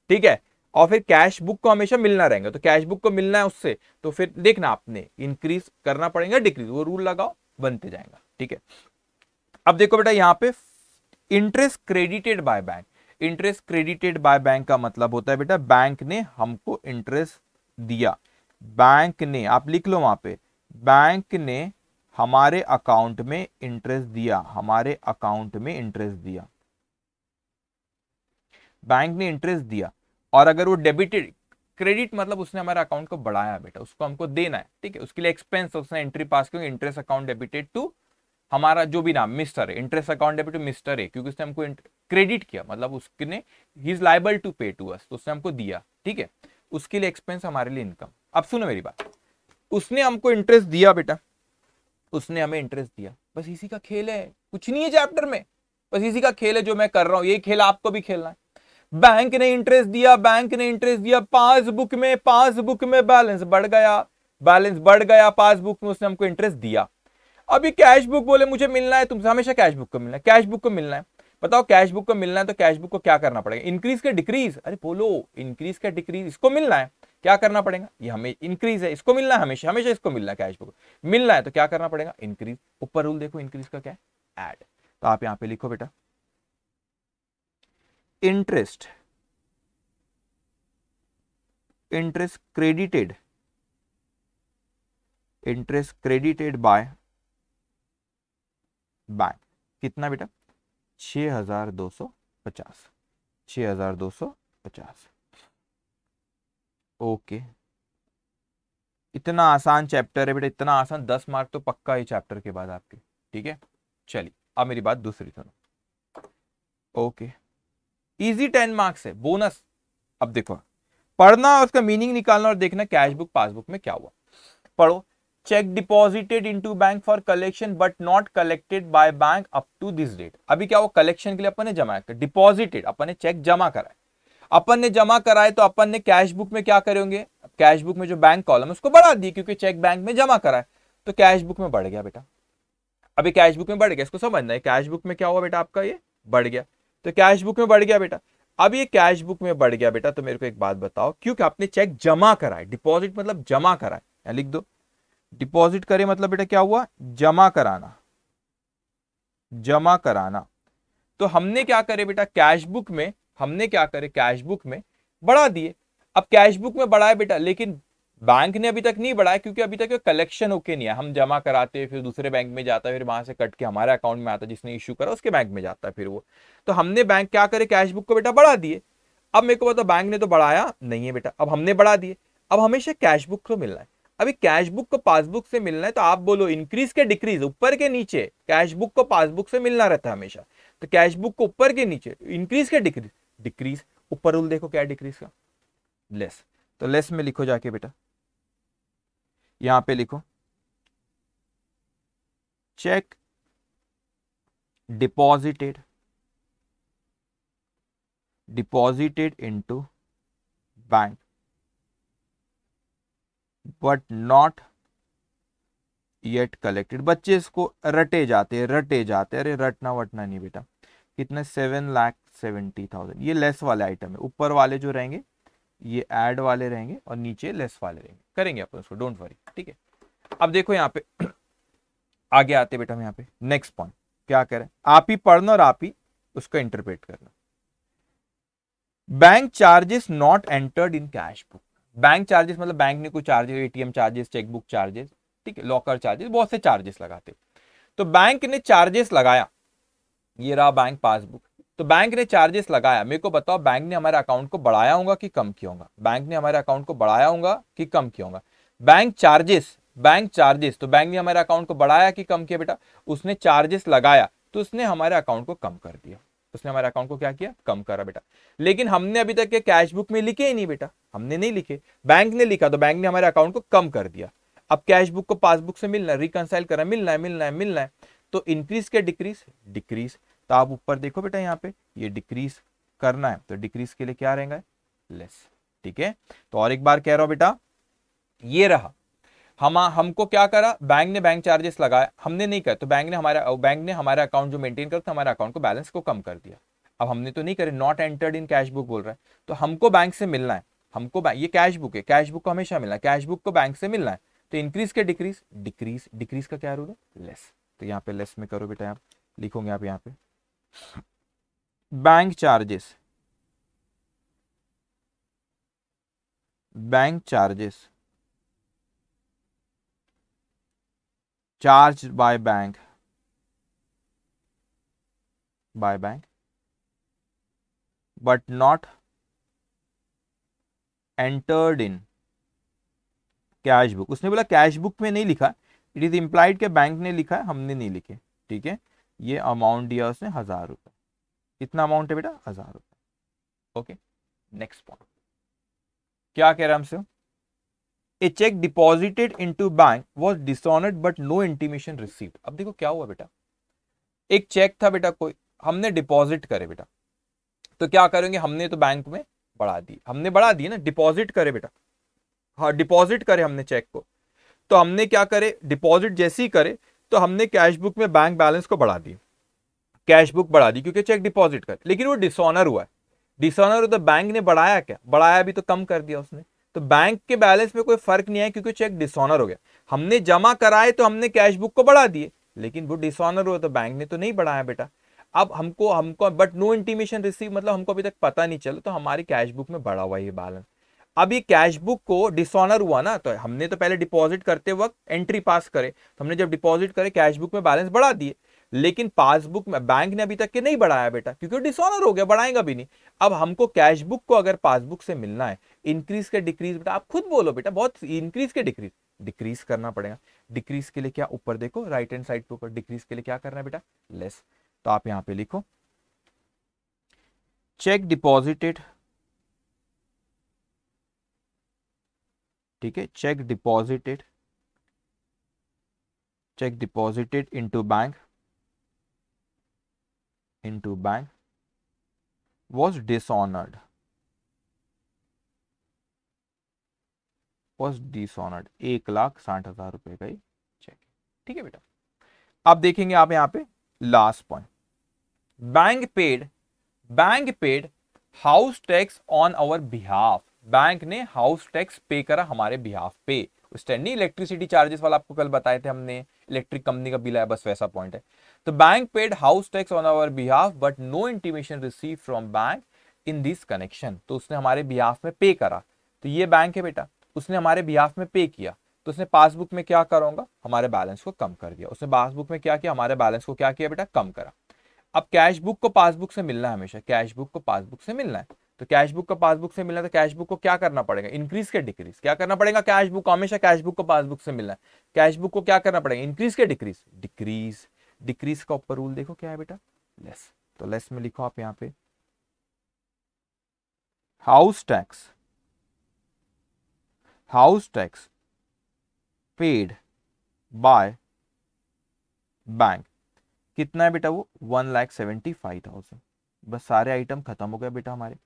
Speaker 1: ठीक है और फिर कैश बुक को हमेशा मिलना रहेगा तो कैश बुक को मिलना है उससे तो फिर देखना आपने इंक्रीज करना पड़ेगा डिक्रीज वो रूल लगाओ बनते जाएगा ठीक है अब देखो बेटा यहाँ पे interest credited by bank interest credited by bank का मतलब होता है बेटा बैंक ने हमको इंटरेस्ट दिया बैंक ने आप लिख लो वहां पे बैंक ने हमारे अकाउंट में इंटरेस्ट दिया हमारे अकाउंट में इंटरेस्ट दिया बैंक ने इंटरेस्ट दिया और अगर वो डेबिटेड क्रेडिट मतलब उसने हमारे अकाउंट को बढ़ाया बेटा उसको हमको देना है ठीक है उसके लिए एक्सपेंस उसने एंट्री पास क्योंकि इंटरेस्ट अकाउंट डेबिटेड टू हमारा जो भी नाम मिस्टर है इंटरेस्ट अकाउंट डेबिट मिस्टर है क्योंकि उसने हमको क्रेडिट किया मतलब उसने he is liable to pay to us तो उसने हमको दिया ठीक है उसके लिए एक्सपेंस हमारे लिए इनकम अब सुनो मेरी बात उसने हमको इंटरेस्ट दिया बेटा उसने हमें इंटरेस्ट दिया बस इसी का खेल है कुछ नहीं है चैप्टर में बस इसी का खेल है जो मैं कर रहा हूं ये खेल आपको भी खेलना है बैंक ने इंटरेस्ट दिया बैंक ने इंटरेस्ट दिया पासबुक में पासबुक में बैलेंस बढ़ गया बैलेंस बढ़ गया पासबुक में उसने हमको इंटरेस्ट दिया अभी कैश बुक बोले मुझे मिलना है तुमसे हमेशा कैश बुक को मिलना है कैश बुक को मिलना है बताओ कैश बुक को मिलना है तो कैश बुक को क्या करना पड़ेगा इंक्रीज का डिक्रीज अरे बोलो इंक्रीज का डिक्रीज इसको मिलना है क्या करना पड़ेगा ये हमें इंक्रीज है इसको मिलना है हमेशा हमेशा इसको मिलना है कैश बुक मिलना है तो क्या करना पड़ेगा इंक्रीज ऊपर रूल देखो इंक्रीज का क्या है एड तो आप यहां पर लिखो बेटा interest interest credited interest credited by by कितना बेटा छ हजार दो सौ पचास छ हजार दो सौ पचास ओके इतना आसान चैप्टर है बेटा इतना आसान दस मार्क तो पक्का ही चैप्टर के बाद आपके ठीक है चलिए अब मेरी बात दूसरी सुनो ओके इजी टेन मार्क्स है बोनस अब देखो पढ़ना और उसका मीनिंग निकालना और देखना कैश बुक पासबुक में क्या हुआ पढ़ो cheque deposited into bank for collection but not collected by bank up to this date अभी क्या वो कलेक्शन के लिए अपन ने जमा कर डिपॉजिटेड अपन ने चेक जमा कराए अपन ने जमा कराए तो अपन ने कैश बुक में क्या करेंगे कैश बुक में जो बैंक कॉलम उसको बढ़ा दिए क्योंकि चेक बैंक में जमा कराए तो कैश बुक में बढ़ गया बेटा अभी कैश बुक में बढ़ गया इसको समझना है कैश बुक में क्या हुआ बेटा आपका ये बढ़ गया तो कैश बुक में बढ़ गया बेटा अब ये कैश बुक में बढ़ गया बेटा तो मेरे को एक बात बताओ क्योंकि आपने चेक जमा कराए डिपॉजिट मतलब जमा कराए लिख दो डिपॉजिट करें मतलब बेटा क्या हुआ जमा कराना जमा कराना तो हमने क्या करे बेटा कैश बुक में हमने क्या करे कैश बुक में बढ़ा दिए अब कैश बुक में बढ़ाया बेटा लेकिन बैंक ने अभी तक नहीं बढ़ाया क्योंकि अभी तक कलेक्शन ओके नहीं है हम जमा कराते हैं फिर दूसरे बैंक में जाता है फिर वहां से कट के हमारे अकाउंट में आता है जिसने इश्यू करा उसके बैंक में जाता है फिर वो तो हमने बैंक क्या करे कैश बुक को बेटा बढ़ा दिए अब मेरे को बता बैंक ने तो बढ़ाया नहीं है बेटा अब हमने बढ़ा दिए अब हमेशा कैश बुक को मिलना है अभी कैश बुक को पासबुक से मिलना है तो आप बोलो इंक्रीज के डिक्रीज ऊपर के नीचे कैश बुक को पासबुक से मिलना रहता है हमेशा तो कैश बुक को ऊपर के नीचे इंक्रीज के डिक्रीज डिक्रीज ऊपर रूल देखो क्या डिक्रीज का लेस तो लेस में लिखो जाके बेटा यहां पे लिखो cheque deposited deposited into bank but not yet collected बच्चे इसको रटे जाते हैं रटे जाते हैं अरे रटना वटना नहीं बेटा कितने सेवन लाख सेवेंटी थाउजेंड ये लेस वाले आइटम है ऊपर वाले जो रहेंगे ये एड वाले रहेंगे और नीचे लेस वाले रहेंगे करेंगे अपन उसको डोंट वरी ठीक है अब देखो यहाँ पे (clears throat) आगे आते बेटा हम यहाँ पे नेक्स्ट पॉइंट क्या करें आप ही पढ़ना और आप ही उसको इंटरप्रेट करना bank charges not entered in cash book bank charges मतलब बैंक ने कुछ charges ATM charges chequebook charges ठीक है लॉकर चार्जेस बहुत से चार्जेस लगाते तो बैंक ने चार्जेस लगाया ये रहा बैंक पासबुक तो बैंक ने चार्जेस लगाया मेरे को बताओ बैंक ने हमारे अकाउंट को बढ़ाया होगा कि कम किया होगा बैंक ने हमारे अकाउंट को बढ़ाया होगा कि कम किया होगा बैंक चार्जेस बैंक चार्जेस तो बैंक ने हमारे अकाउंट को बढ़ाया कि कम किया बेटा उसने चार्जेस लगाया तो उसने हमारे अकाउंट को कम कर दिया उसने हमारे अकाउंट को क्या किया कम करा बेटा लेकिन हमने अभी तक के कैश बुक में लिखे ही नहीं बेटा हमने नहीं लिखे बैंक ने लिखा तो बैंक ने हमारे अकाउंट को कम कर दिया अब कैश बुक को पासबुक से मिलना है रिकनसाइल करा मिलना है मिलना है मिलना है तो इंक्रीज क्या डिक्रीज डिक्रीज तो आप ऊपर देखो बेटा यहाँ पे ये डिक्रीज करना है तो डिक्रीज के लिए क्या रहेगा लेस ठीक है तो और एक बार कह रहा हूं बेटा ये रहा हम हमको क्या करा बैंक ने बैंक चार्जेस लगाया हमने नहीं कर तो बैंक ने हमारा बैंक ने हमारा अकाउंट जो मेंटेन करता तो हमारा अकाउंट को बैलेंस को कम कर दिया अब हमने तो नहीं करे not entered in cash book बोल रहा है तो हमको बैंक से मिलना है हमको ये कैश बुक है कैश बुक को हमेशा मिलना है कैश बुक को बैंक से मिलना है तो इंक्रीज के डिक्रीज डिक्रीज डिक्रीज का क्या रूल है लेस तो यहाँ पे लेस में करो बेटा आप लिखोगे आप यहाँ पे bank charges bank charges charged by bank by bank but not entered in cash book उसने बोला कैश बुक में नहीं लिखा इट इज इम्प्लाइड के बैंक ने लिखा है हमने नहीं लिखे ठीक है ये अमाउंट दिया उसने हजार रुपए कितना अमाउंट है बेटा हजार रुपए ओके नेक्स्ट पॉइंट क्या कह रहा हमसे हमसे a cheque deposited into bank was dishonoured but no intimation received अब देखो क्या हुआ बेटा एक चेक था बेटा कोई हमने डिपॉजिट करे बेटा तो क्या करेंगे हमने तो बैंक में बढ़ा दी हमने बढ़ा दी ना डिपॉजिट करे बेटा हाँ डिपॉजिट करे हमने चेक को तो हमने क्या करे डिपॉजिट जैसे ही करे तो हमने कैश बुक में बैंक बैलेंस को बढ़ा दी कैश बुक बढ़ा दी क्योंकि चेक डिपॉजिट कर लेकिन वो डिसऑनर हुआ है डिसऑनर तो बैंक ने बढ़ाया क्या बढ़ाया भी तो कम कर दिया उसने तो बैंक के बैलेंस में कोई फर्क नहीं आया क्योंकि चेक डिसऑनर हो गया हमने जमा कराए तो हमने कैश बुक को बढ़ा दिए लेकिन वो डिसऑनर हुआ तो बैंक ने तो नहीं बढ़ाया बेटा अब हमको हमको बट नो इंटीमेशन रिसीव मतलब हमको अभी तक पता नहीं चला तो हमारी कैश बुक में बढ़ा हुआ ये बैलेंस अब ये कैश बुक को डिसऑनर हुआ ना तो हमने तो पहले डिपॉजिट करते वक्त एंट्री पास करे तो हमने जब डिपॉजिट करे कैश बुक में बैलेंस बढ़ा दिए लेकिन पासबुक में बैंक ने अभी तक के नहीं बढ़ाया बेटा क्योंकि डिसऑनर हो गया बढ़ाएगा भी नहीं अब हमको कैश बुक को अगर पासबुक से मिलना है इंक्रीज के डिक्रीज बेटा आप खुद बोलो बेटा बहुत इंक्रीज के डिक्रीज डिक्रीज करना पड़ेगा डिक्रीज के लिए क्या ऊपर देखो राइट हैंड साइड के ऊपर डिक्रीज के लिए क्या करना है बेटा लेस तो आप यहां पे लिखो चेक डिपॉजिटेड ठीक है cheque deposited cheque deposited into bank into bank was dishonoured was dishonoured एक लाख साठ हजार रुपए का ही चेक ठीक है बेटा अब देखेंगे आप यहां पे last point bank paid bank paid house tax on our behalf bank ने हाउस टैक्स पे करा हमारे बिहाफ पे स्टैंडिंग इलेक्ट्रिसिटी चार्जेस वाला आपको कल बताए थे हमने इलेक्ट्रिक कंपनी का बिल है बस वैसा पॉइंट है तो bank paid house tax on our behalf but no intimation receive from bank in this connection तो उसने हमारे बिहाफ में पे करा तो ये बैंक है बेटा उसने हमारे बिहाफ में पे किया तो उसने पासबुक में क्या करूंगा हमारे बैलेंस को कम कर दिया उसने पासबुक में क्या किया हमारे बैलेंस को क्या किया बेटा कम करा अब कैश बुक को पासबुक से मिलना है हमेशा कैश बुक को पासबुक से मिलना है तो कैश बुक को पासबुक से मिलना है तो कैश बुक को क्या करना पड़ेगा इंक्रीज के डिक्रीज क्या करना पड़ेगा कैश बुक हमेशा कैश बुक को पासबुक से मिलना है कैश बुक को क्या करना पड़ेगा इंक्रीज के डिक्रीज डिक्रीज डिक्रीज का ऊपर रूल देखो क्या है बेटा लेस तो लेस में लिखो आप यहाँ पे house tax house tax paid by bank कितना है बेटा वो one lakh seventy five thousand बस सारे आइटम खत्म हो गए बेटा हमारे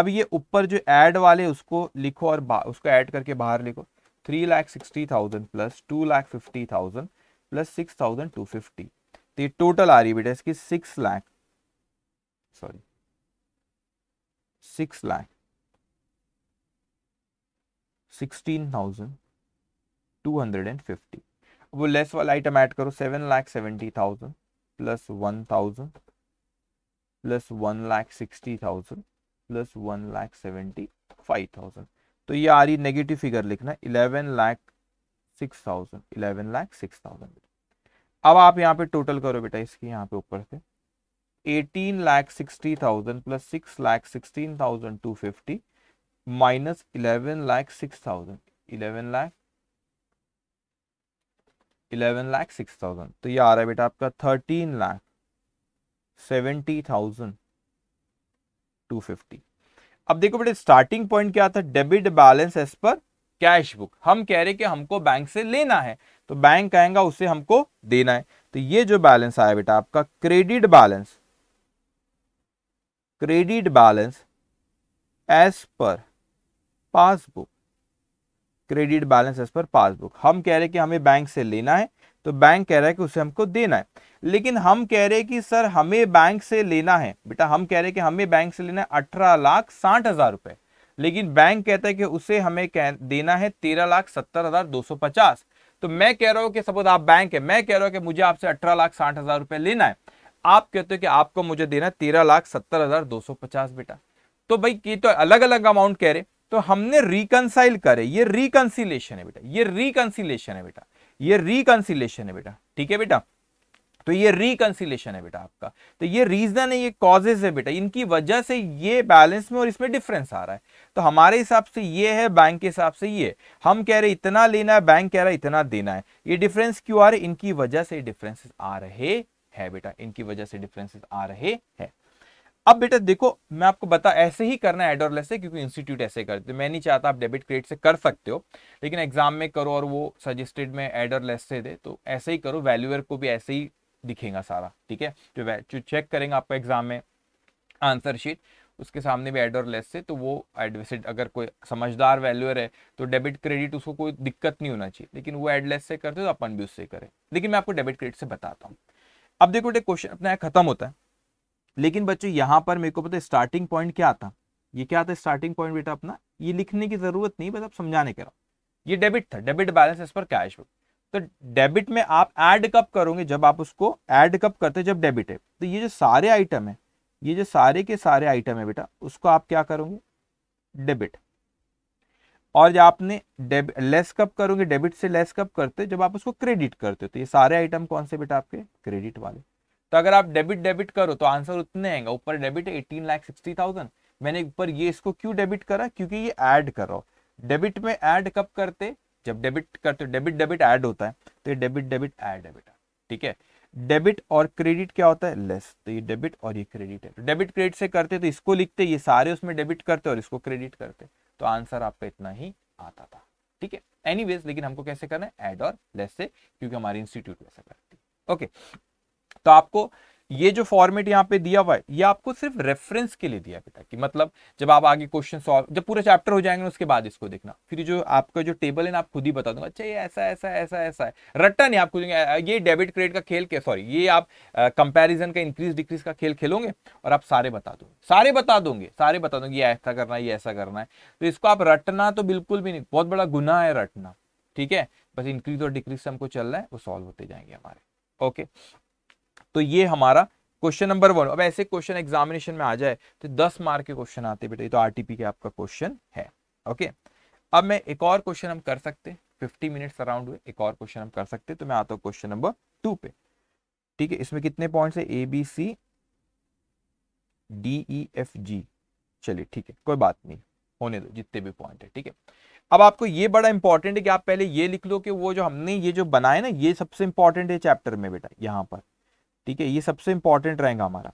Speaker 1: अब ये ऊपर जो एड वाले उसको लिखो और उसको एड करके बाहर लिखो three lakh sixty thousand plus two lakh fifty thousand plus six thousand two fifty तो ये टोटल आ रही है बेटा इसकी six lakh sorry six lakh sixteen वो लेस वाला आइटम ऐड करो seven lakh seventy thousand plus one thousand plus one lakh sixty thousand plus one lakh seventy five thousand तो ये आ रही नेगेटिव फिगर लिखना eleven lakh six thousand eleven lakh six thousand अब आप यहाँ पे टोटल करो बेटा इसकी यहाँ पे ऊपर से eighteen lakh sixty thousand plus six lakh sixteen thousand two fifty minus eleven lakh six thousand eleven lakh eleven lakh six thousand तो ये आ रहा है बेटा आपका thirteen lakh seventy thousand two fifty अब देखो बेटा स्टार्टिंग पॉइंट क्या था debit balance as per cash book हम कह रहे कि हमको बैंक से लेना है तो बैंक कहेगा उसे हमको देना है तो ये जो बैलेंस आया बेटा आपका credit balance credit balance as per passbook credit balance as per passbook हम कह रहे हैं कि हमें बैंक से लेना है तो बैंक कह रहा है कि उसे हमको देना है लेकिन हम कह रहे हैं कि सर हमें बैंक से लेना है बेटा हम कह रहे हैं कि हमें बैंक से लेना है अठारह लाख साठ हजार रुपए लेकिन बैंक कहता है कि उसे हमें कह देना है तेरह लाख सत्तर हजार दो सौ पचास तो मैं कह रहा हूं कि सपोज आप बैंक है मैं कह रहा हूं कि मुझे आपसे अठारह लाख साठ हजार रुपए लेना है आप कहते हो कि आपको मुझे देना है तेरह लाख सत्तर हजार दो सौ पचास बेटा तो भाई की तो अलग अलग अमाउंट कह रहे तो हमने रिकनसाइल करे ये रिकनसिलेशन है बेटा ये रिकनसिलेशन है बेटा ये रिकनसिलेशन है बेटा ठीक है बेटा तो ये रिकनसिलेशन है बेटा आपका तो ये रीजन है ये कॉजेज है बेटा इनकी वजह से ये बैलेंस में और इसमें डिफरेंस आ रहा है तो हमारे हिसाब से ये है बैंक के हिसाब से ये हम कह रहे इतना लेना है बैंक कह रहा है इतना देना है ये डिफरेंस क्यों आ रहा है इनकी वजह से डिफरेंसेस आ रहे हैं बेटा इनकी वजह से डिफरेंसेस आ रहे हैं अब बेटा देखो मैं आपको बता ऐसे ही करना है एडोरलेस से क्योंकि इंस्टीट्यूट ऐसे करते मैं नहीं चाहता आप डेबिट क्रेडिट से कर सकते हो लेकिन एग्जाम में करो और वो सजेस्टेड में एडोरलेस से दे तो ऐसे ही करो वैल्यूअर को भी ऐसे ही दिखेगा सारा ठीक है जो जो चेक करेंगे आपका एग्जाम में आंसर शीट उसके सामने भी एड और लेस से तो वो एडवेसेड अगर कोई समझदार वैल्यूअर है तो डेबिट क्रेडिट उसको कोई दिक्कत नहीं होना चाहिए लेकिन वो एड लेस से करते हो तो अपन भी उससे करें लेकिन मैं आपको डेबिट क्रेडिट से बताता हूँ अब देखो बेटे क्वेश्चन अपना खत्म होता है लेकिन बच्चों यहाँ पर मेरे को पता है स्टार्टिंग पॉइंट क्या था ये क्या था स्टार्टिंग पॉइंट बेटा अपना ये लिखने की जरूरत नहीं बस आप समझाने के रहा ये डेबिट था डेबिट बैलेंस इस पर कैश बुक तो डेबिट में आप एड कब करोगे जब आप उसको एड कब करते जब डेबिट है तो ये जो सारे आइटम है ये जो सारे के सारे आइटम है बेटा उसको आप क्या करोगे डेबिट और जब आपने लेस कब करोगे डेबिट से लेस कब करते जब आप उसको क्रेडिट करते हो तो ये सारे आइटम कौन से बेटा आपके क्रेडिट वाले तो अगर आप डेबिट डेबिट करो तो आंसर उतने आएंगे ऊपर डेबिट है एटीन लाख सिक्सटी थाउजेंड मैंने ऊपर ये इसको क्यों डेबिट करा क्योंकि ये ऐड करो डेबिट में ऐड कब करते जब डेबिट करते डेबिट डेबिट ऐड होता है तो ये डेबिट डेबिट ऐड डेबिट ठीक है डेबिट और क्रेडिट क्या होता है लेस तो ये डेबिट और ये क्रेडिट है तो डेबिट क्रेडिट से करते तो इसको लिखते ये सारे उसमें डेबिट करते और इसको क्रेडिट करते तो आंसर आपका इतना ही आता था ठीक है एनी लेकिन हमको कैसे करना है एड और लेस से क्योंकि हमारे इंस्टीट्यूट वैसा करती है ओके okay. तो आपको ये जो फॉर्मेट यहाँ पे दिया हुआ है ये आपको सिर्फ रेफरेंस के लिए दिया बेटा कि मतलब जब आप आगे क्वेश्चन सॉल्व जब पूरा चैप्टर हो जाएंगे उसके बाद इसको देखना फिर जो आपका जो टेबल है ना आप खुद ही बता दूंगा अच्छा ये ऐसा ऐसा ऐसा ऐसा है रट्टा नहीं आपको ये डेबिट क्रेडिट का खेल के सॉरी ये आप कंपेरिजन का इंक्रीज डिक्रीज का खेल खेलोगे और आप सारे बता दोगे सारे बता दोगे सारे बता दोगे ये ऐसा करना है ये ऐसा करना है तो इसको आप रटना तो बिल्कुल भी नहीं बहुत बड़ा गुना है रटना ठीक है बस इंक्रीज और डिक्रीज से हमको चल रहा है वो सॉल्व होते जाएंगे हमारे ओके okay. तो ये हमारा क्वेश्चन नंबर वन अब ऐसे क्वेश्चन एग्जामिनेशन में आ जाए तो दस मार्क के क्वेश्चन आते बेटे तो आरटीपी के आपका क्वेश्चन है ओके अब मैं एक और क्वेश्चन हम कर सकते फिफ्टी मिनट्स अराउंड हुए एक और क्वेश्चन हम कर सकते तो मैं आता हूँ क्वेश्चन नंबर टू पे ठीक है इसमें कितने पॉइंट्स है A B C D E F G चलिए ठीक है कोई बात नहीं होने दो जितने भी पॉइंट है ठीक है अब आपको ये बड़ा इंपॉर्टेंट है कि आप पहले ये लिख लो कि वो जो हमने ये जो बनाए ना ये सबसे इंपॉर्टेंट है चैप्टर में बेटा यहाँ पर ठीक है ये सबसे इंपॉर्टेंट रहेगा हमारा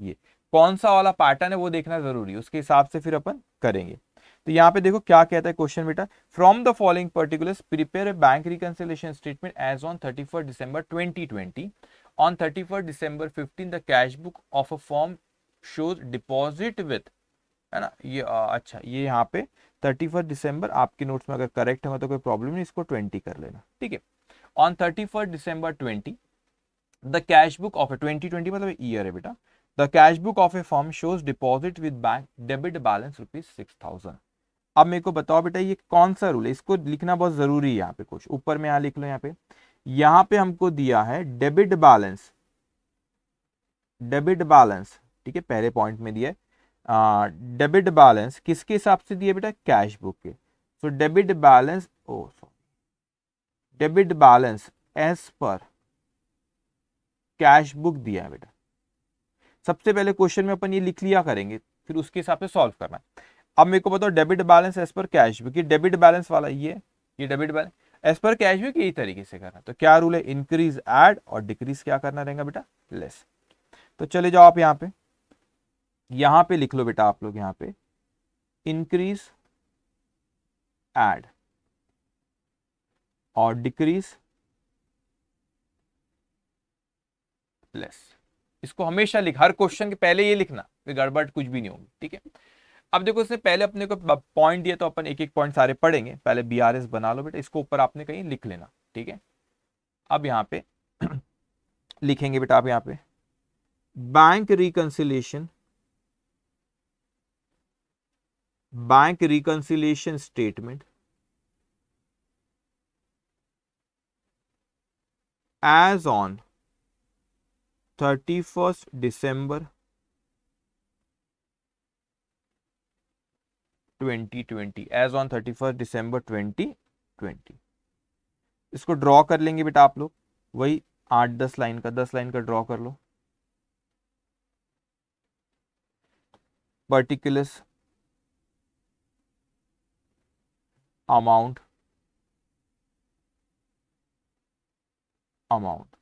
Speaker 1: ये कौन सा वाला पैटर्न है वो देखना जरूरी है उसके हिसाब से फिर अपन करेंगे तो यहाँ पे देखो क्या कहता है क्वेश्चन बेटा from the following particular prepare bank reconciliation statement as on thirty first December twenty twenty on thirty first December fifteen the cash book of a form shows deposit with है ना ये आ, अच्छा ये यहाँ पे थर्टी फर्स्ट डिसंबर आपके notes में अगर करेक्ट है तो कोई प्रॉब्लम नहीं इसको ट्वेंटी कर लेना ठीक है on thirty first December twenty the cash book of a twenty twenty मतलब ईयर है बेटा the cash book of a form shows deposit with bank debit balance rupees six thousand अब मेरे को बताओ बेटा ये कौन सा रूल है इसको लिखना बहुत जरूरी है यहाँ पे कुछ ऊपर में यहाँ लिख लो यहाँ पे यहाँ पे हमको दिया है डेबिट बैलेंस डेबिट बैलेंस ठीक है पहले पॉइंट में दिया है डेबिट बैलेंस किसके हिसाब से दिया बेटा कैश बुक के so debit balance oh sorry debit balance as per cash book दिया है बेटा सबसे पहले क्वेश्चन में अपन ये लिख लिया करेंगे फिर उसके हिसाब से सॉल्व करना है अब मेरे को बताओ debit balance as per cash book ये डेबिट बैलेंस वाला ये ये debit balance as per cash book यही तरीके से करना तो क्या रूल है इंक्रीज एड और डिक्रीज क्या करना रहेगा बेटा लेस तो चले जाओ आप यहाँ पे यहां पे लिख लो बेटा आप लोग यहाँ पे इंक्रीज एड और डिक्रीज प्लस इसको हमेशा लिख हर क्वेश्चन के पहले ये लिखना फिर गड़बड़ कुछ भी नहीं होगी ठीक है अब देखो इसने पहले अपने को पॉइंट दिया तो अपन एक एक पॉइंट सारे पढ़ेंगे पहले बी आर एस बना लो बेटा इसको ऊपर आपने कहीं लिख लेना ठीक है अब यहाँ पे (clears throat) लिखेंगे बेटा आप यहाँ पे bank reconciliation bank reconciliation statement as on thirty first December twenty twenty as on thirty first December twenty twenty इसको ड्रॉ कर लेंगे बेटा आप लोग वही आठ दस लाइन का दस लाइन का ड्रॉ कर लो पर्टिकुलर्स अमाउंट अमाउंट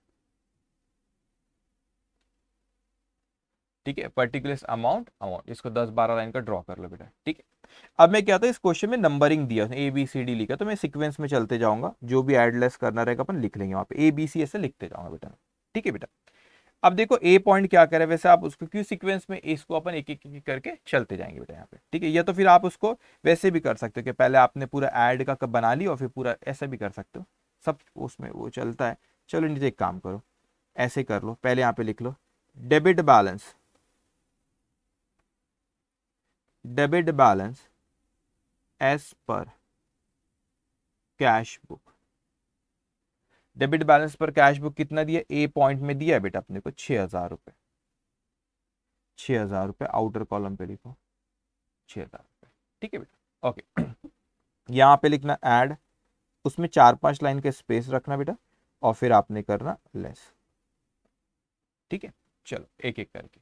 Speaker 1: ठीक है पर्टिकुलर अमाउंट अमाउंट इसको दस बारह लाइन का ड्रॉ कर लो बेटा ठीक है अब मैं क्या था इस क्वेश्चन में नंबरिंग दिया ए बी सी डी लिखा तो मैं सिक्वेंस में चलते जाऊंगा जो भी एडलेस करना रहेगा अपन लिख लेंगे वहाँ पे ए बी सी ऐसे लिखते जाऊंगा बेटा ठीक है बेटा अब देखो ए पॉइंट क्या करे वैसे आप उसको क्यों सीक्वेंस में इसको अपन एक एक करके चलते जाएंगे बेटा यहाँ पे ठीक है या तो फिर आप उसको वैसे भी कर सकते हो कि पहले आपने पूरा एड का कब बना लिया और फिर पूरा ऐसा भी कर सकते हो सब उसमें वो चलता है चलो नीचे एक काम करो ऐसे कर लो पहले यहाँ पे लिख लो debit balance debit balance as per cash book debit balance per cash book कितना दिया ए पॉइंट में दिया बेटा अपने को छह हजार रुपए छह हजार रुपए आउटर कॉलम पे लिखो छह हजार रुपए ठीक है बेटा ओके (clears throat) यहां पे लिखना एड उसमें चार पांच लाइन का स्पेस रखना बेटा और फिर आपने करना लेस ठीक है चलो एक एक करके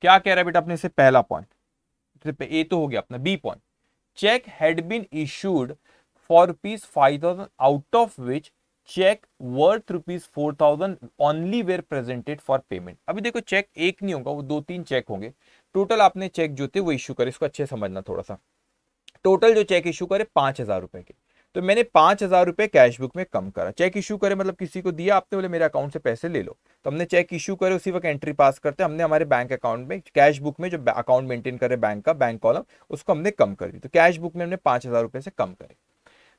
Speaker 1: क्या कह रहा है बेटा अपने से पहला पॉइंट ट्रिप ए तो हो गया अपना B point cheque had been issued for rupees five thousand out of which cheque worth rupees four thousand only were presented for payment अभी देखो चेक एक नहीं होगा वो दो तीन चेक होंगे टोटल आपने चेक जो थे वो इशू करे इसको अच्छे समझना थोड़ा सा टोटल जो चेक इशू करे पांच हजार रुपए के तो मैंने पाँच हज़ार रुपये कैश बुक में कम करा चेक इशू करे मतलब किसी को दिया आपने बोले मेरे अकाउंट से पैसे ले लो तो हमने चेक इशू करे उसी वक्त एंट्री पास करते हमने हमारे बैंक अकाउंट में कैश बुक में जो अकाउंट मेंटेन करे बैंक का बैंक कॉलम उसको हमने कम कर दी तो कैश बुक में हमने पाँच हज़ार रुपये से कम करे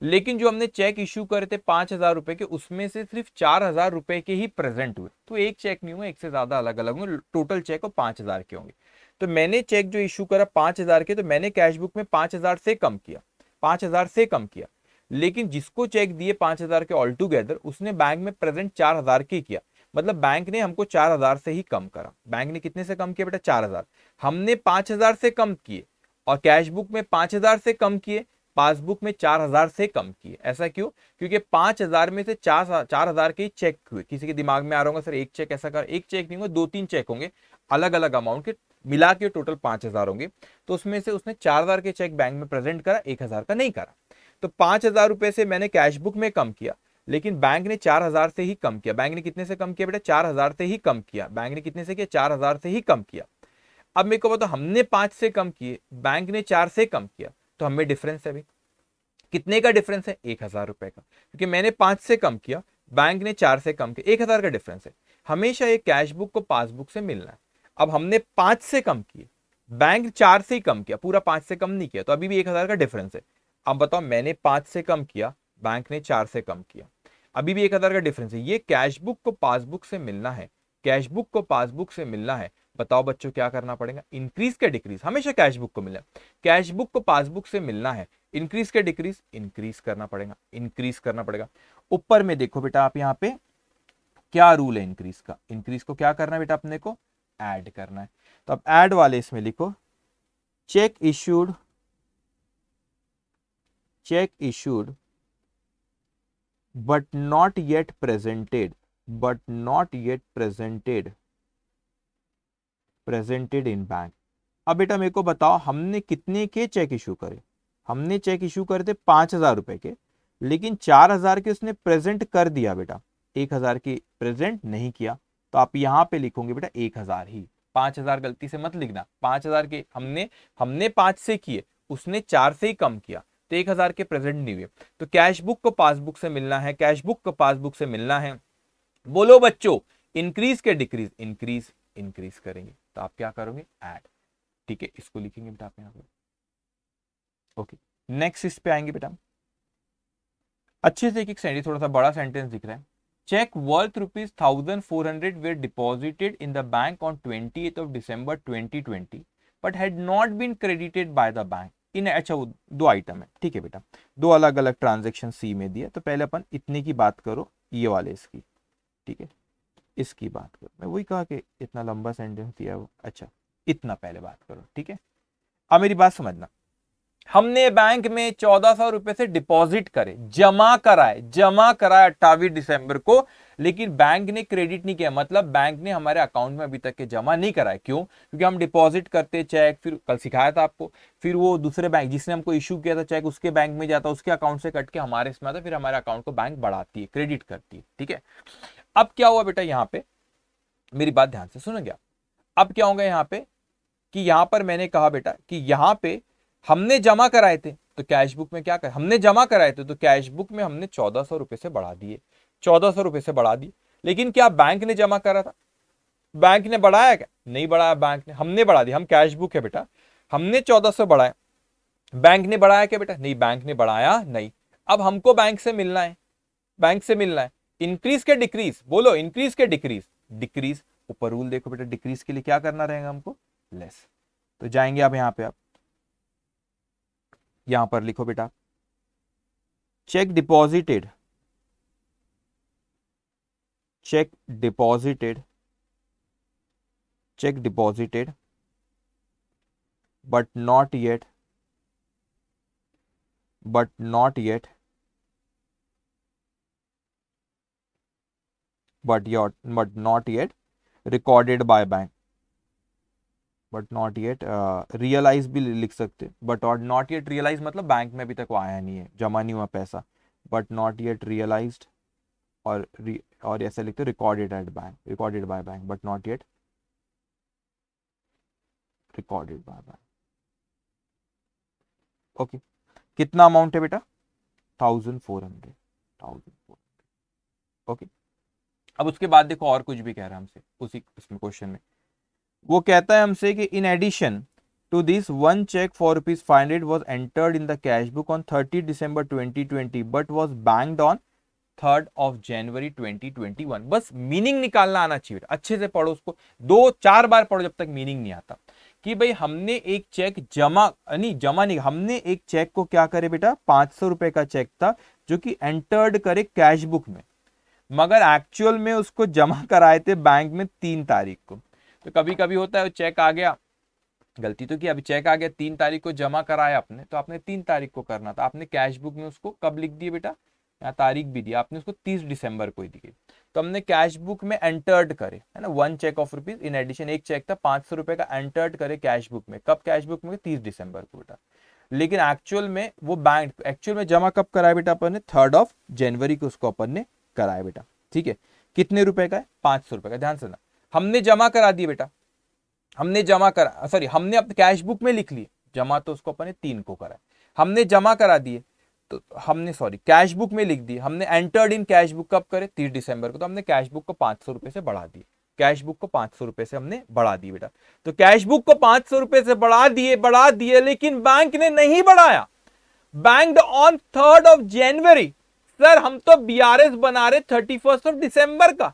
Speaker 1: लेकिन जो हमने चेक इशू करे थे पाँच हज़ार रुपए के उसमें से सिर्फ चार हज़ार रुपए के ही प्रेजेंट हुए तो एक चेक नहीं हुआ एक से ज़्यादा अलग अलग हुए टोटल चेक वो पाँच हज़ार के होंगे तो मैंने चेक जो इशू करा पाँच हज़ार के तो मैंने कैश बुक में पाँच हज़ार से कम किया पाँच हज़ार से कम किया लेकिन जिसको चेक दिए पांच हजार के ऑल टूगेदर उसने बैंक में प्रेजेंट चार हजार के किया मतलब बैंक ने हमको चार हजार से ही कम करा बैंक ने कितने से कम किया बेटा चार हजार हमने पांच हजार से कम किए और कैश बुक में पांच हजार से कम किए पासबुक में चार हजार से कम किए ऐसा क्यों क्योंकि पांच हजार में से चार चार हजार के चेक हुए किसी के दिमाग में आ रहा होगा सर एक चेक ऐसा कर एक चेक नहीं होगा दो तीन चेक होंगे अलग अलग अमाउंट के मिला के टोटल पांच हजार होंगे तो उसमें से उसने चार हजार के चेक बैंक में प्रेजेंट करा एक हजार का नहीं करा तो पांच हजार रुपए से मैंने कैश बुक में कम किया लेकिन बैंक ने चार हजार से ही कम किया बैंक ने कितने से कम किया बेटा चार हजार से ही कम किया बैंक ने कितने से किया चार हजार से ही कम किया अब मेरे को बताओ हमने पांच से कम किए बैंक ने चार से कम किया तो हमें डिफरेंस है भाई कितने का डिफरेंस है एक हजार रुपए का क्योंकि मैंने पांच से कम किया बैंक ने चार से कम किया एक हजार का डिफरेंस है हमेशा ये कैश बुक को पासबुक से मिलना है अब हमने पांच से कम किए बैंक चार से ही कम किया पूरा पांच से कम नहीं किया तो अभी भी एक हजार का डिफरेंस है अब बताओ मैंने पांच से कम किया बैंक ने चार से कम किया अभी भी एक हज़ार का डिफरेंस है ये कैश बुक को पासबुक से मिलना है कैश बुक को पासबुक से मिलना है बताओ बच्चों क्या करना पड़ेगा इंक्रीज के डिक्रीज हमेशा कैश बुक को मिलना कैश बुक को पासबुक से मिलना है इंक्रीज के डिक्रीज इंक्रीज करना पड़ेगा इंक्रीज करना पड़ेगा ऊपर में देखो बेटा आप यहाँ पे क्या रूल है इंक्रीज का इंक्रीज को क्या करना है बेटा अपने को एड करना है तो अब एड वाले इसमें लिखो cheque issued cheque issued but not yet presented but not yet presented presented in bank अब बेटा मेरे को बताओ हमने कितने के चेक इशू करे हमने चेक इशू करे थे पांच हजार रुपए के लेकिन चार हजार के उसने प्रेजेंट कर दिया बेटा एक हजार के प्रेजेंट नहीं किया तो आप यहां पे लिखोगे बेटा एक हजार ही पांच हजार गलती से मत लिखना पांच हजार के हमने हमने पांच से किए उसने चार से ही कम किया तो एक हज़ार के प्रेजेंट नहीं हुए तो कैश बुक को पासबुक से मिलना है कैश बुक को पासबुक से मिलना है बोलो बच्चों इंक्रीज के डिक्रीज इंक्रीज इंक्रीज करेंगे तो आप क्या करोगे एड ठीक है इसको लिखेंगे बेटा आप यहाँ पर ओके नेक्स्ट इस पे आएंगे बेटा अच्छे से एक सेंटेंस थोड़ा सा बड़ा सेंटेंस दिख रहा है check worth rupees 1400 were deposited in the bank on 28th of twenty 2020 but had not been credited by the bank इन अच्छा वो दो आइटम है ठीक है बेटा दो अलग अलग ट्रांजेक्शन सी में दिया तो पहले अपन इतने की बात करो ये वाले इसकी ठीक है इसकी बात करो मैं वही कहा कि इतना लंबा सेंटेंस दिया वो अच्छा इतना पहले बात करो ठीक है अब मेरी बात समझना हमने बैंक में चौदह सौ रुपए से डिपॉजिट करे जमा कराए जमा कराए अट्ठावी दिसंबर को लेकिन बैंक ने क्रेडिट नहीं किया मतलब बैंक ने हमारे अकाउंट में अभी तक के जमा नहीं कराए क्यों क्योंकि हम डिपॉजिट करते चेक फिर कल सिखाया था आपको फिर वो दूसरे बैंक जिसने हमको इश्यू किया था चेक उसके बैंक में जाता उसके अकाउंट से कट के हमारे इसमें आता फिर हमारे अकाउंट को बैंक बढ़ाती है क्रेडिट करती है ठीक है अब क्या हुआ बेटा यहाँ पे मेरी बात ध्यान से सुनोगे आप अब क्या होगा यहाँ पे कि यहां पर मैंने कहा बेटा कि यहाँ पे हमने जमा कराए थे तो कैश बुक में क्या कर हमने जमा कराए थे तो कैश बुक में हमने चौदह सौ रुपए से बढ़ा दिए चौदह सौ रुपये से बढ़ा दिए लेकिन क्या बैंक ने जमा करा था बैंक ने बढ़ाया क्या नहीं बढ़ाया बैंक ने हमने बढ़ा दिया हम कैश बुक है बेटा हमने चौदह सौ बढ़ाया बैंक ने बढ़ाया क्या बेटा नहीं बैंक ने बढ़ाया नहीं अब हमको बैंक से मिलना है बैंक से मिलना है इंक्रीज के डिक्रीज बोलो इंक्रीज के डिक्रीज डिक्रीज ऊपर रूल देखो बेटा डिक्रीज के लिए क्या करना रहेगा हमको लेस तो जाएंगे आप यहाँ पे आप यहां पर लिखो बेटा cheque deposited cheque deposited cheque deposited but not yet but not yet but yet but not yet recorded by bank but not yet realise भी लिख सकते बट और नॉट येट रियलाइज मतलब बैंक में अभी तक आया नहीं है जमा नहीं हुआ पैसा बट नॉट येट रियलाइज और और ऐसे लिखते recorded at bank recorded by bank but not yet recorded by bank okay कितना अमाउंट है बेटा thousand four hundred thousand four hundred okay अब उसके बाद देखो और कुछ भी कह रहा है हमसे उसी इसमें क्वेश्चन में वो कहता है हमसे कि in addition to this one cheque for rupees five hundred was entered in the cash book on thirty December twenty twenty but was bank on third of January one बस मीनिंग निकालना आना चाहिए अच्छे से पढ़ो उसको दो चार बार पढ़ो जब तक मीनिंग नहीं आता कि भाई हमने एक चेक जमा नहीं जमा नहीं हमने एक चेक को क्या करे बेटा पांच सौ रुपए का चेक था जो कि एंटर्ड करे कैश बुक में मगर एक्चुअल में उसको जमा कराए थे बैंक में तीन तारीख को तो कभी कभी होता है चेक आ गया गलती तो की अभी चेक आ गया तीन तारीख को जमा कराया आपने तो आपने तीन तारीख को करना था आपने कैश बुक में उसको कब लिख दिया बेटा यहाँ तारीख भी दी आपने उसको तीस दिसंबर को ही दी तो हमने कैश बुक में एंटर्ड करे है ना one cheque of rupees in addition एक चेक था पांच सौ रुपए का एंटर्ड करे कैश बुक में कब कैश बुक में तीस दिसंबर को बेटा लेकिन एक्चुअल में वो बैंक एक्चुअल में जमा कब कराया बेटा अपन ने थर्ड ऑफ जनवरी को उसको अपन ने कराया बेटा ठीक है कितने रुपए का है पांच सौ रुपए का ध्यान से ना हमने जमा करा दिए बेटा हमने जमा करा सॉरी हमने अपने कैश बुक में लिख लिया जमा तो उसको अपने तीन को करा हमने जमा करा दिए तो हमने सॉरी कैश बुक में लिख दिए हमने एंटर्ड इन कैश बुक कब करे तीस दिसंबर को तो हमने कैश बुक को पांच सौ रुपए से बढ़ा दिए कैश बुक को पांच सौ रुपए से हमने बढ़ा दी बेटा तो कैश बुक को पांच सौ रुपए से बढ़ा दिए बढ़ा दिए लेकिन बैंक ने नहीं बढ़ाया bank on third of January sir हम तो बी बना रहे थर्टी फर्स्ट ऑफ दिसंबर का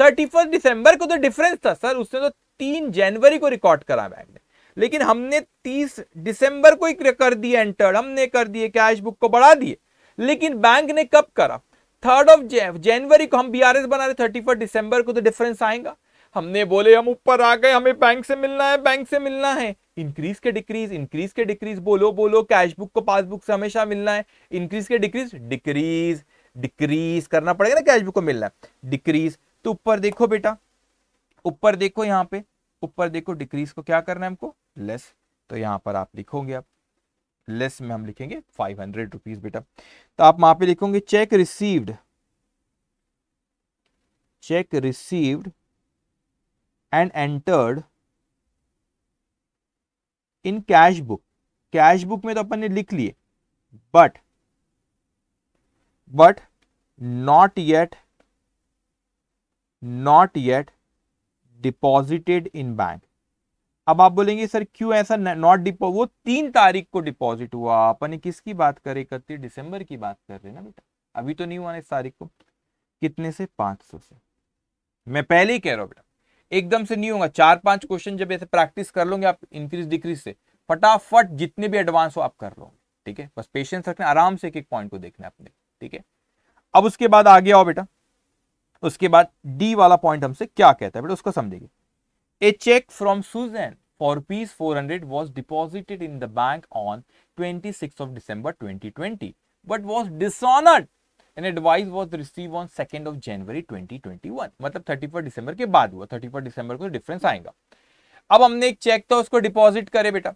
Speaker 1: थर्टी फर्स्ट दिसंबर को तो डिफरेंस था सर उसने तो तीन जनवरी को रिकॉर्ड करा बैंक ने लेकिन हमने तीस दिसंबर को ही कर दिए एंटर हमने कर दिए कैश बुक को बढ़ा दिए लेकिन बैंक ने कब करा थर्ड ऑफ जनवरी को हम बी बना रहे थर्टी दिसंबर को तो डिफरेंस आएगा हमने बोले हम ऊपर आ गए हमें बैंक से मिलना है बैंक से मिलना है इंक्रीज के डिक्रीज इंक्रीज के डिक्रीज बोलो बोलो कैश बुक को पासबुक से हमेशा मिलना है इंक्रीज के डिक्रीज डिक्रीज डिक्रीज करना पड़ेगा ना कैश बुक को मिलना है डिक्रीज तो ऊपर देखो बेटा ऊपर देखो यहां पे ऊपर देखो डिक्रीज को क्या करना है हमको लेस तो यहां पर आप लिखोगे आप लेस में हम लिखेंगे फाइव हंड्रेड रुपीज बेटा तो आप वहां पे लिखोगे cheque received cheque received and entered in cash book cash book में तो अपन ने लिख लिए but but not yet not yet deposited in bank अब आप बोलेंगे सर क्यों ऐसा नॉट डिपो वो तीन तारीख को डिपॉजिट हुआ अपन किसकी बात करें इकतीस दिसंबर की बात कर रहे ना बेटा अभी तो नहीं हुआ इस तारीख को कितने से पांच सौ से मैं पहले ही कह रहा हूं बेटा एकदम से नहीं होगा चार पांच क्वेश्चन जब ऐसे प्रैक्टिस कर लोगे आप इंक्रीज डिक्रीज से फटाफट जितने भी एडवांस हो आप कर लो ठीक है बस पेशेंस रखना आराम से एक एक पॉइंट को देखना अपने ठीक है अब उसके बाद आगे आओ बेटा उसके बाद डी वाला पॉइंट हमसे क्या कहता है उसको समझेंगे a cheque from Susan for rupees four hundred was deposited in the bank on twenty six of December twenty twenty but was dishonoured an advice was receive on second of January twenty twenty one मतलब thirty first December के बाद हुआ thirty first December को difference आएगा अब हमने एक cheque था उसको डिपॉजिट करे बेटा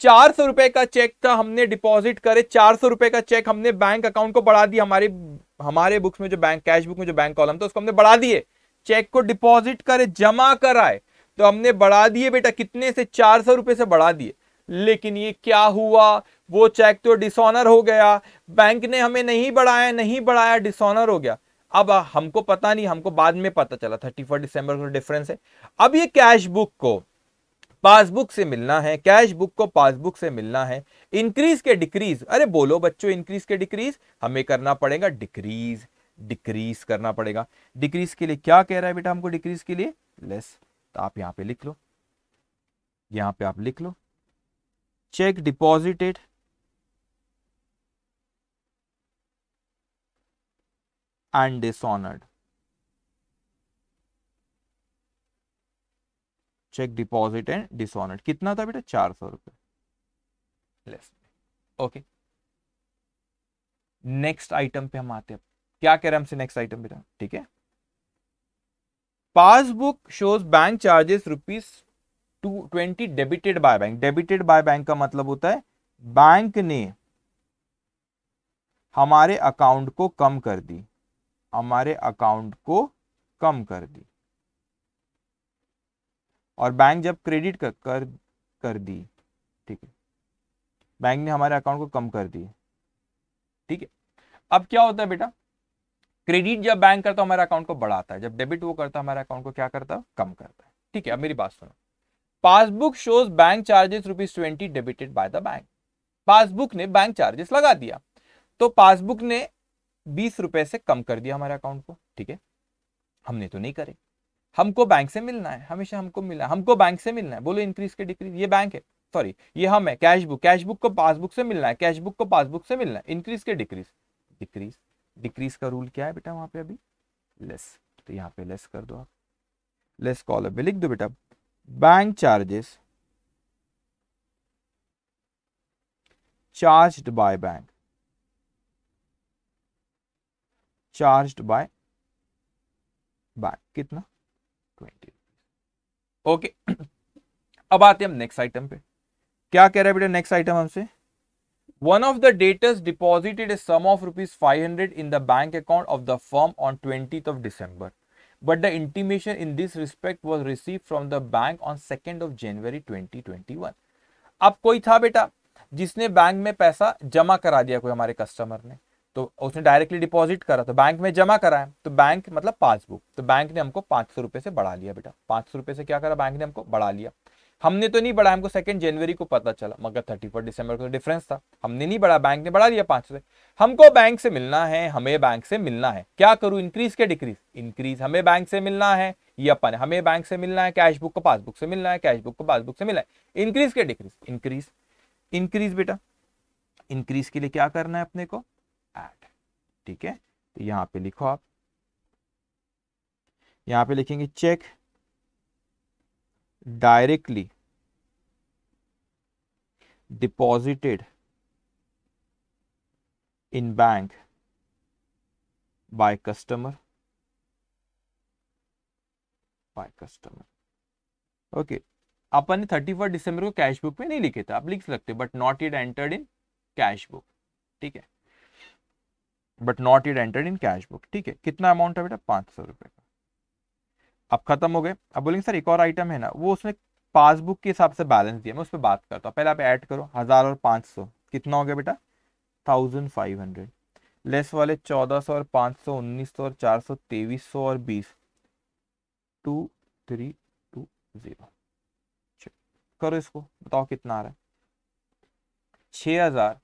Speaker 1: चार सौ रुपए का चेक था हमने डिपॉजिट करे चार सौ रुपए का चेक हमने बैंक अकाउंट को बढ़ा दिया हमारे हमारे बुक्स में जो बैंक कैश बुक में जो बैंक कॉलम था उसको हमने बढ़ा दिए चेक को डिपॉजिट करे जमा कराए तो हमने बढ़ा दिए बेटा कितने से चार सौ रुपए से बढ़ा दिए लेकिन ये क्या हुआ वो चेक तो डिसऑनर हो गया बैंक ने हमें नहीं बढ़ाया नहीं बढ़ाया डिसऑनर हो गया अब हमको पता नहीं हमको बाद में पता चला थर्टी फर्स्ट दिसंबर को डिफरेंस है अब ये कैश बुक को पासबुक से मिलना है कैश बुक को पासबुक से मिलना है इंक्रीज के डिक्रीज अरे बोलो बच्चों इंक्रीज के डिक्रीज हमें करना पड़ेगा डिक्रीज डिक्रीज करना पड़ेगा डिक्रीज के लिए क्या कह रहा है बेटा हमको डिक्रीज के लिए लेस तो आप यहां पे लिख लो यहां पे आप लिख लो cheque deposited and dishonoured cheque deposit and dishonour कितना था बेटा चार सौ रुपए ओके नेक्स्ट आइटम पे हम आते हैं क्या कह रहे हैं हमसे नेक्स्ट आइटम बेटा ठीक है passbook shows bank charges rupees two twenty debited by bank debited by bank का मतलब होता है बैंक ने हमारे अकाउंट को कम कर दी हमारे अकाउंट को कम कर दी और बैंक जब क्रेडिट कर कर कर दी ठीक है बैंक ने हमारे अकाउंट को कम कर दिए ठीक है अब क्या होता है बेटा क्रेडिट जब बैंक करता हमारे अकाउंट को बढ़ाता है जब डेबिट वो करता हमारे अकाउंट को क्या करता है कम करता है ठीक है अब मेरी बात सुनो passbook shows bank charges rupees twenty debited by the bank passbook ने बैंक चार्जेस लगा दिया तो पासबुक ने बीस रुपए से कम कर दिया हमारे अकाउंट को ठीक है हमने तो नहीं करे हमको बैंक से मिलना है हमेशा हमको मिलना है हमको बैंक से मिलना है बोलो इंक्रीज के डिक्रीज ये बैंक है सॉरी ये हम है कैश बुक कैश बुक को पासबुक से मिलना है कैश बुक को पासबुक से मिलना है इंक्रीज के डिक्रीज डिक्रीज डिक्रीज का रूल क्या है बेटा वहां पे अभी लेस तो यहाँ पे लेस कर दो आप लेस कॉल अभी लिख दो बेटा bank charges charge by bank charge by bank कितना ओके (clears throat) अब आते हैं नेक्स्ट आइटम पे क्या कह रहे हैं बेटा नेक्स्ट आइटम हमसे one of the debtors deposited sum of rupees five hundred in the bank account of the firm on twenty of December but the intimation in this respect was receive from the bank on second of January twenty twenty one अब कोई था बेटा जिसने bank में पैसा जमा करा दिया कोई हमारे कस्टमर ने तो उसने डायरेक्टली डिपॉजिट करा तो बैंक में जमा करा है तो बैंक मतलब पासबुक तो बैंक ने हमको पांच सौ रुपए से बढ़ा लिया बेटा पांच सौ रुपए से क्या करा बैंक ने हमको बढ़ा लिया हमने तो नहीं बढ़ाया हमको सेकंड जनवरी को पता चला मगर थर्टी फर्स्ट दिसंबर को तो डिफरेंस था हमने नहीं बढ़ा बैंक ने बढ़ा लिया पांच से हमको बैंक से मिलना है हमें बैंक से मिलना है क्या करूं इंक्रीज के डिक्रीज इंक्रीज हमें बैंक से मिलना है ये अपन हमें बैंक से मिलना है कैश बुक को पासबुक से मिलना है कैश बुक को पासबुक से मिलना है इंक्रीज के डिक्रीज इंक्रीज इंक्रीज बेटा इंक्रीज के लिए क्या करना है अपने को एट ठीक है तो यहां पे लिखो आप यहां पे लिखेंगे cheque directly deposited in bank by customer by customer okay अपन ने थर्टी फर्स्ट दिसंबर को कैश बुक में नहीं लिखे थे आप लिख सकते but not it entered in cash book ठीक है but not it entered in cash book ठीक है कितना अमाउंट है बेटा पांच सौ रुपए का अब खत्म हो गए अब बोलेंगे सर एक और आइटम है ना वो उसने पासबुक के हिसाब से बैलेंस दिया मैं उस पर बात करता हूँ पहले आप ऐड करो हज़ार और पाँच सौ कितना हो गया बेटा थाउजेंड फाइव हंड्रेड लेस वाले चौदह सौ और पाँच सौ उन्नीस सौ और चार सौ तेईस सौ और बीस टू थ्री टू जीरो करो इसको बताओ कितना आ रहा है छह हज़ार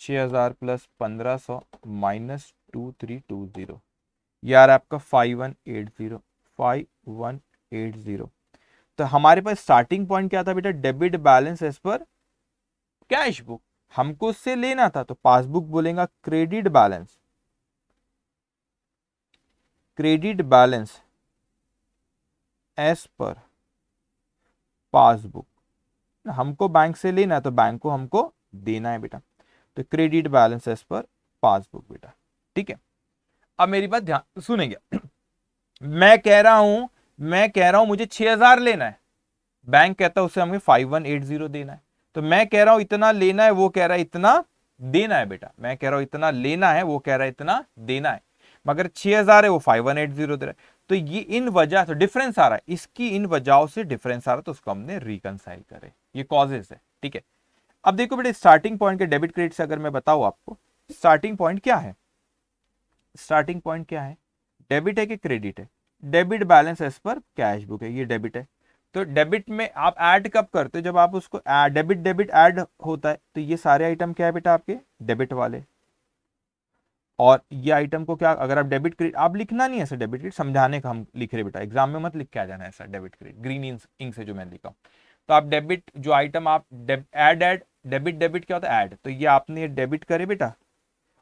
Speaker 1: छः हज़ार प्लस पंद्रह सौ minus two three two zero यार आपका five one eight zero five one eight zero तो हमारे पास स्टार्टिंग पॉइंट क्या था बेटा debit balance as per cash book हमको उससे लेना था तो पासबुक बोलेगा credit balance credit balance as per passbook हमको बैंक से लेना है तो बैंक को हमको देना है बेटा तो credit balance as per passbook बेटा ठीक है अब मेरी बात ध्यान सुनेंगे (clears throat) मैं कह रहा हूं मैं कह रहा हूं मुझे छह हजार लेना है बैंक कहता है उसे हमें फाइव वन एट जीरो देना है तो मैं कह रहा हूं इतना लेना है वो कह रहा है इतना देना है बेटा मैं कह रहा हूं इतना लेना है वो कह रहा है इतना देना है मगर 6000 है वो 5180 दे रहा है तो ये इन वजह से डिफरेंस आ रहा है इसकी इन वजहों से डिफरेंस आ रहा है तो उसको हमने रिकनसाइल करे ये कॉजेस है ठीक है अब देखो बेटे स्टार्टिंग पॉइंट के डेबिट क्रेडिट से अगर मैं बताऊं आपको स्टार्टिंग पॉइंट क्या है स्टार्टिंग पॉइंट क्या है डेबिट है कि क्रेडिट है debit balance as per cash book है ये डेबिट है तो डेबिट में आप ऐड कब करते हो जब आप उसको डेबिट डेबिट ऐड होता है तो ये सारे आइटम क्या है बेटा आपके डेबिट वाले और ये आइटम को क्या अगर आप डेबिट क्रेडिट आप लिखना नहीं ऐसा डेबिट क्रेडिट समझाने का हम लिख रहे बेटा एग्जाम में मत लिख के आ जाना ऐसा डेबिट क्रेडिट ग्रीन इंक से जो मैंने लिखा तो आप डेबिट जो आइटम आप एड एड डेबिट डेबिट क्या होता है ऐड तो ये आपने ये डेबिट करे बेटा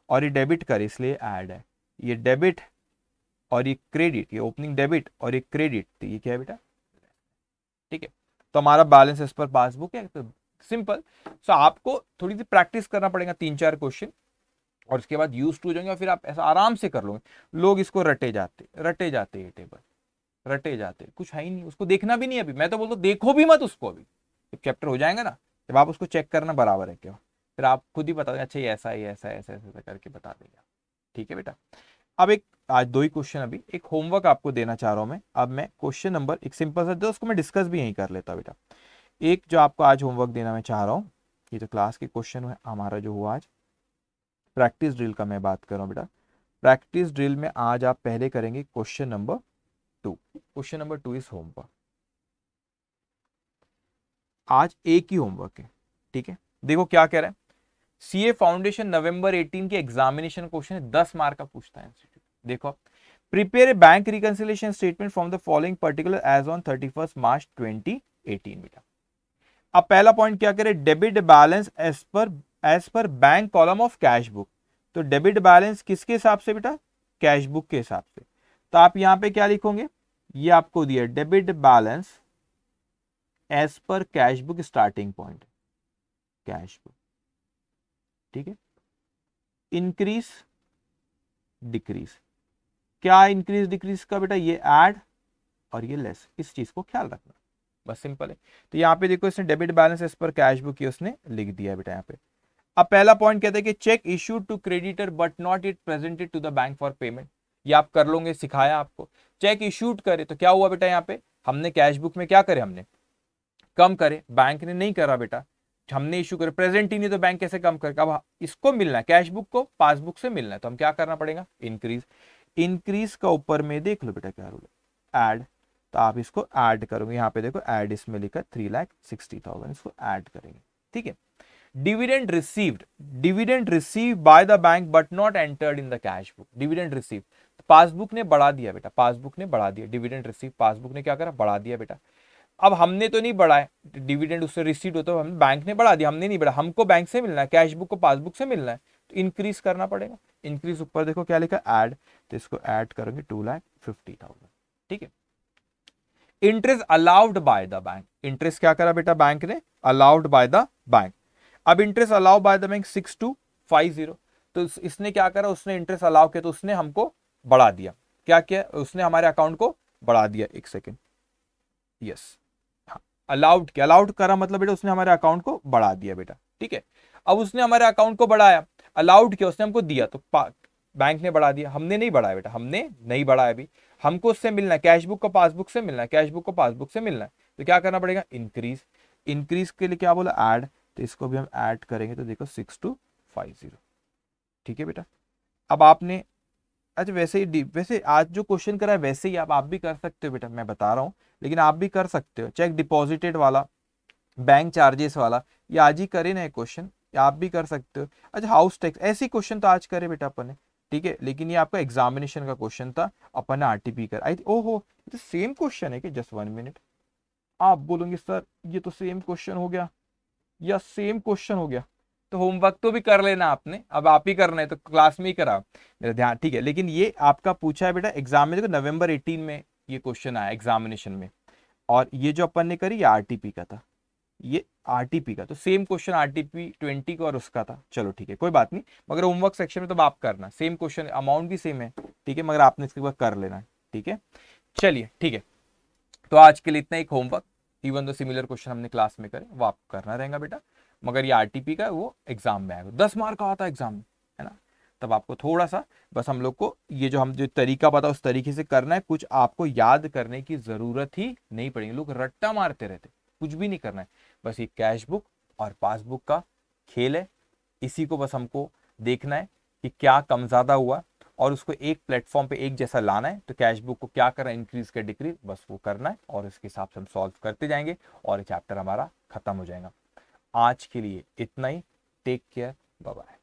Speaker 1: और ये डेबिट करे इसलिए ऐड है ये डेबिट और ये क्रेडिट ये ओपनिंग डेबिट और ये क्रेडिट तो ये क्या है बेटा ठीक है तो हमारा बैलेंस इस पर पासबुक है तो सिंपल सो so, आपको थोड़ी सी प्रैक्टिस करना पड़ेगा तीन चार क्वेश्चन और उसके बाद यूज टू हो जाएंगे और फिर आप ऐसा आराम से कर लोगे लोग इसको रटे जाते रटे जाते ये टेबल रटे जाते कुछ है ही नहीं उसको देखना भी नहीं अभी मैं तो बोलता देखो भी मत उसको अभी जब चैप्टर हो जाएगा ना जब आप उसको चेक करना बराबर है क्यों फिर आप खुद ही बता दें अच्छा ये ऐसा है ऐसा ऐसा ऐसा करके बता आप ठीक है बेटा अब एक आज दो ही क्वेश्चन अभी एक होमवर्क आपको देना चाह रहा हूँ मैं अब मैं क्वेश्चन नंबर एक सिंपल सा उसको मैं डिस्कस भी यहीं कर लेता बेटा एक जो आपको आज होमवर्क देना मैं चाह रहा हूँ ये जो तो क्लास के क्वेश्चन है हमारा जो हुआ आज प्रैक्टिस ड्रिल का मैं बात कर रहा हूँ बेटा प्रैक्टिस ड्रिल में आज आप पहले करेंगे question number two question number two is homework आज एक ही होमवर्क है ठीक है देखो क्या कह रहे हैं सीए फाउंडेशन नवंबर 18 के एग्जामिनेशन क्वेश्चन है दस मार्क का पूछता है देखो prepare a bank reconciliation statement from the following particular as on thirty March twenty बेटा अब पहला पॉइंट क्या करे debit balance as per as per bank column of cash book तो डेबिट बैलेंस किसके हिसाब से बेटा कैश बुक के हिसाब से तो आप यहां पे क्या लिखोगे ये आपको दिया debit balance as per cash book starting point cash book ठीक है इंक्रीज डिक्रीज क्या इंक्रीज डिक्रीज का बेटा ये एड और ये लेस इस चीज को ख्याल रखना बस सिंपल है तो यहाँ पे देखो इसने debit balance as per cash book ये उसने लिख दिया बेटा यहाँ पे अब पहला पॉइंट कहते हैं कि cheque issue to creditor but not it presented to the bank for payment ये आप कर लोगे सिखाया आपको चेक इश्यूड करे तो क्या हुआ बेटा यहाँ पे हमने कैश बुक में क्या करे हमने कम करे बैंक ने नहीं करा बेटा हमने इशू करे प्रेजेंट ही नहीं तो बैंक कैसे कम करेगा अब इसको मिलना है कैश बुक को पासबुक से मिलना है तो हम क्या करना पड़ेगा इंक्रीज इंक्रीज का ऊपर में देख लो बेटा क्या रूल एड तो आप इसको ऐड करोगे यहाँ पे देखो ऐड इसमें लिखा थ्री लाख सिक्सटी थाउजेंड इसको ऐड करेंगे ठीक है dividend received dividend receive by the bank but not entered in the cash book dividend receive passbook ने बढ़ा दिया बेटा पासबुक ने बढ़ा दिया डिविडेंड रिसीव पासबुक ने क्या करा बढ़ा दिया बेटा अब हमने तो नहीं बढ़ाया डिविडेंड उससे रिसीट होता है बैंक ने बढ़ा दिया हमने नहीं बढ़ा हमको बैंक से मिलना है कैश बुक को पासबुक से मिलना है तो इंक्रीज करना पड़ेगा इंक्रीज ऊपर देखो क्या लिखा ऐड तो इसको ऐड करेंगे टू लैख फिफ्टी थाउजेंड ठीक है interest allowed by the bank interest क्या करा बेटा बैंक ने अलाउड बाय द बैंक अब interest allow by the bank six two five zero तो इसने क्या करा उसने इंटरेस्ट अलाउ किया तो उसने हमको बढ़ा दिया क्या किया उसने हमारे अकाउंट को बढ़ा दिया एक सेकेंड यस yes. अलाउड किया अलाउड करा मतलब बेटा उसने हमारे अकाउंट को बढ़ा दिया बेटा ठीक है अब उसने हमारे अकाउंट को बढ़ाया अलाउड किया उसने हमको दिया तो बैंक ने बढ़ा दिया हमने नहीं बढ़ाया बेटा हमने नहीं बढ़ाया अभी हमको उससे मिलना है कैशबुक को पासबुक से मिलना है कैशबुक को पासबुक से मिलना है तो क्या करना पड़ेगा इंक्रीज इंक्रीज के लिए क्या बोला ऐड तो इसको भी हम ऐड करेंगे तो देखो सिक्स टू फाइव जीरो ठीक है बेटा अब आपने अच्छा वैसे ही डीप वैसे आज जो क्वेश्चन करा है वैसे ही आप आप भी कर सकते हो बेटा मैं बता रहा हूँ लेकिन आप भी कर सकते हो चेक डिपॉजिटेड वाला बैंक चार्जेस वाला ये आज ही करे ना क्वेश्चन आप भी कर सकते हो अच्छा हाउस टैक्स ऐसी क्वेश्चन तो आज करे बेटा अपन ने ठीक है लेकिन ये आपका एग्जामिनेशन का क्वेश्चन था अपन ने आरटीपी कर आई ओहो तो सेम क्वेश्चन है कि जस्ट वन मिनट आप बोलोगे सर ये तो सेम क्वेश्चन हो गया या सेम क्वेश्चन हो गया तो होमवर्क तो भी कर लेना आपने अब आप ही करना है तो क्लास में ही करा मेरा ध्यान ठीक है लेकिन ये आपका पूछा है बेटा एग्जाम में देखो नवंबर 18 में ये क्वेश्चन आया एग्जामिनेशन में और ये जो अपन ने करी ये आर का था ये आर का तो सेम क्वेश्चन आर ट्वेंटी का और उसका था चलो ठीक है कोई बात नहीं मगर होमवर्क सेक्शन में तो आप करना सेम क्वेश्चन अमाउंट भी सेम है ठीक है मगर आपने इसके बाद कर लेना ठीक है चलिए ठीक है तो आज के लिए इतना एक होमवर्क इवन दो सिमिलर क्वेश्चन हमने क्लास में करे वो आप करना रहेगा बेटा मगर ये आरटीपी का वो एग्जाम में आएगा दस मार्क का आता है एग्जाम में है ना तब आपको थोड़ा सा बस हम लोग को ये जो हम जो तरीका पता उस तरीके से करना है कुछ आपको याद करने की ज़रूरत ही नहीं पड़ेगी लोग रट्टा मारते रहते कुछ भी नहीं करना है बस ये कैश बुक और पासबुक का खेल है इसी को बस हमको देखना है कि क्या कम ज़्यादा हुआ और उसको एक प्लेटफॉर्म पे एक जैसा लाना है तो कैश बुक को क्या करना है इंक्रीज का डिक्रीज बस वो करना है और उसके हिसाब से हम सॉल्व करते जाएंगे और ये चैप्टर हमारा खत्म हो जाएगा आज के लिए इतना ही टेक केयर बाय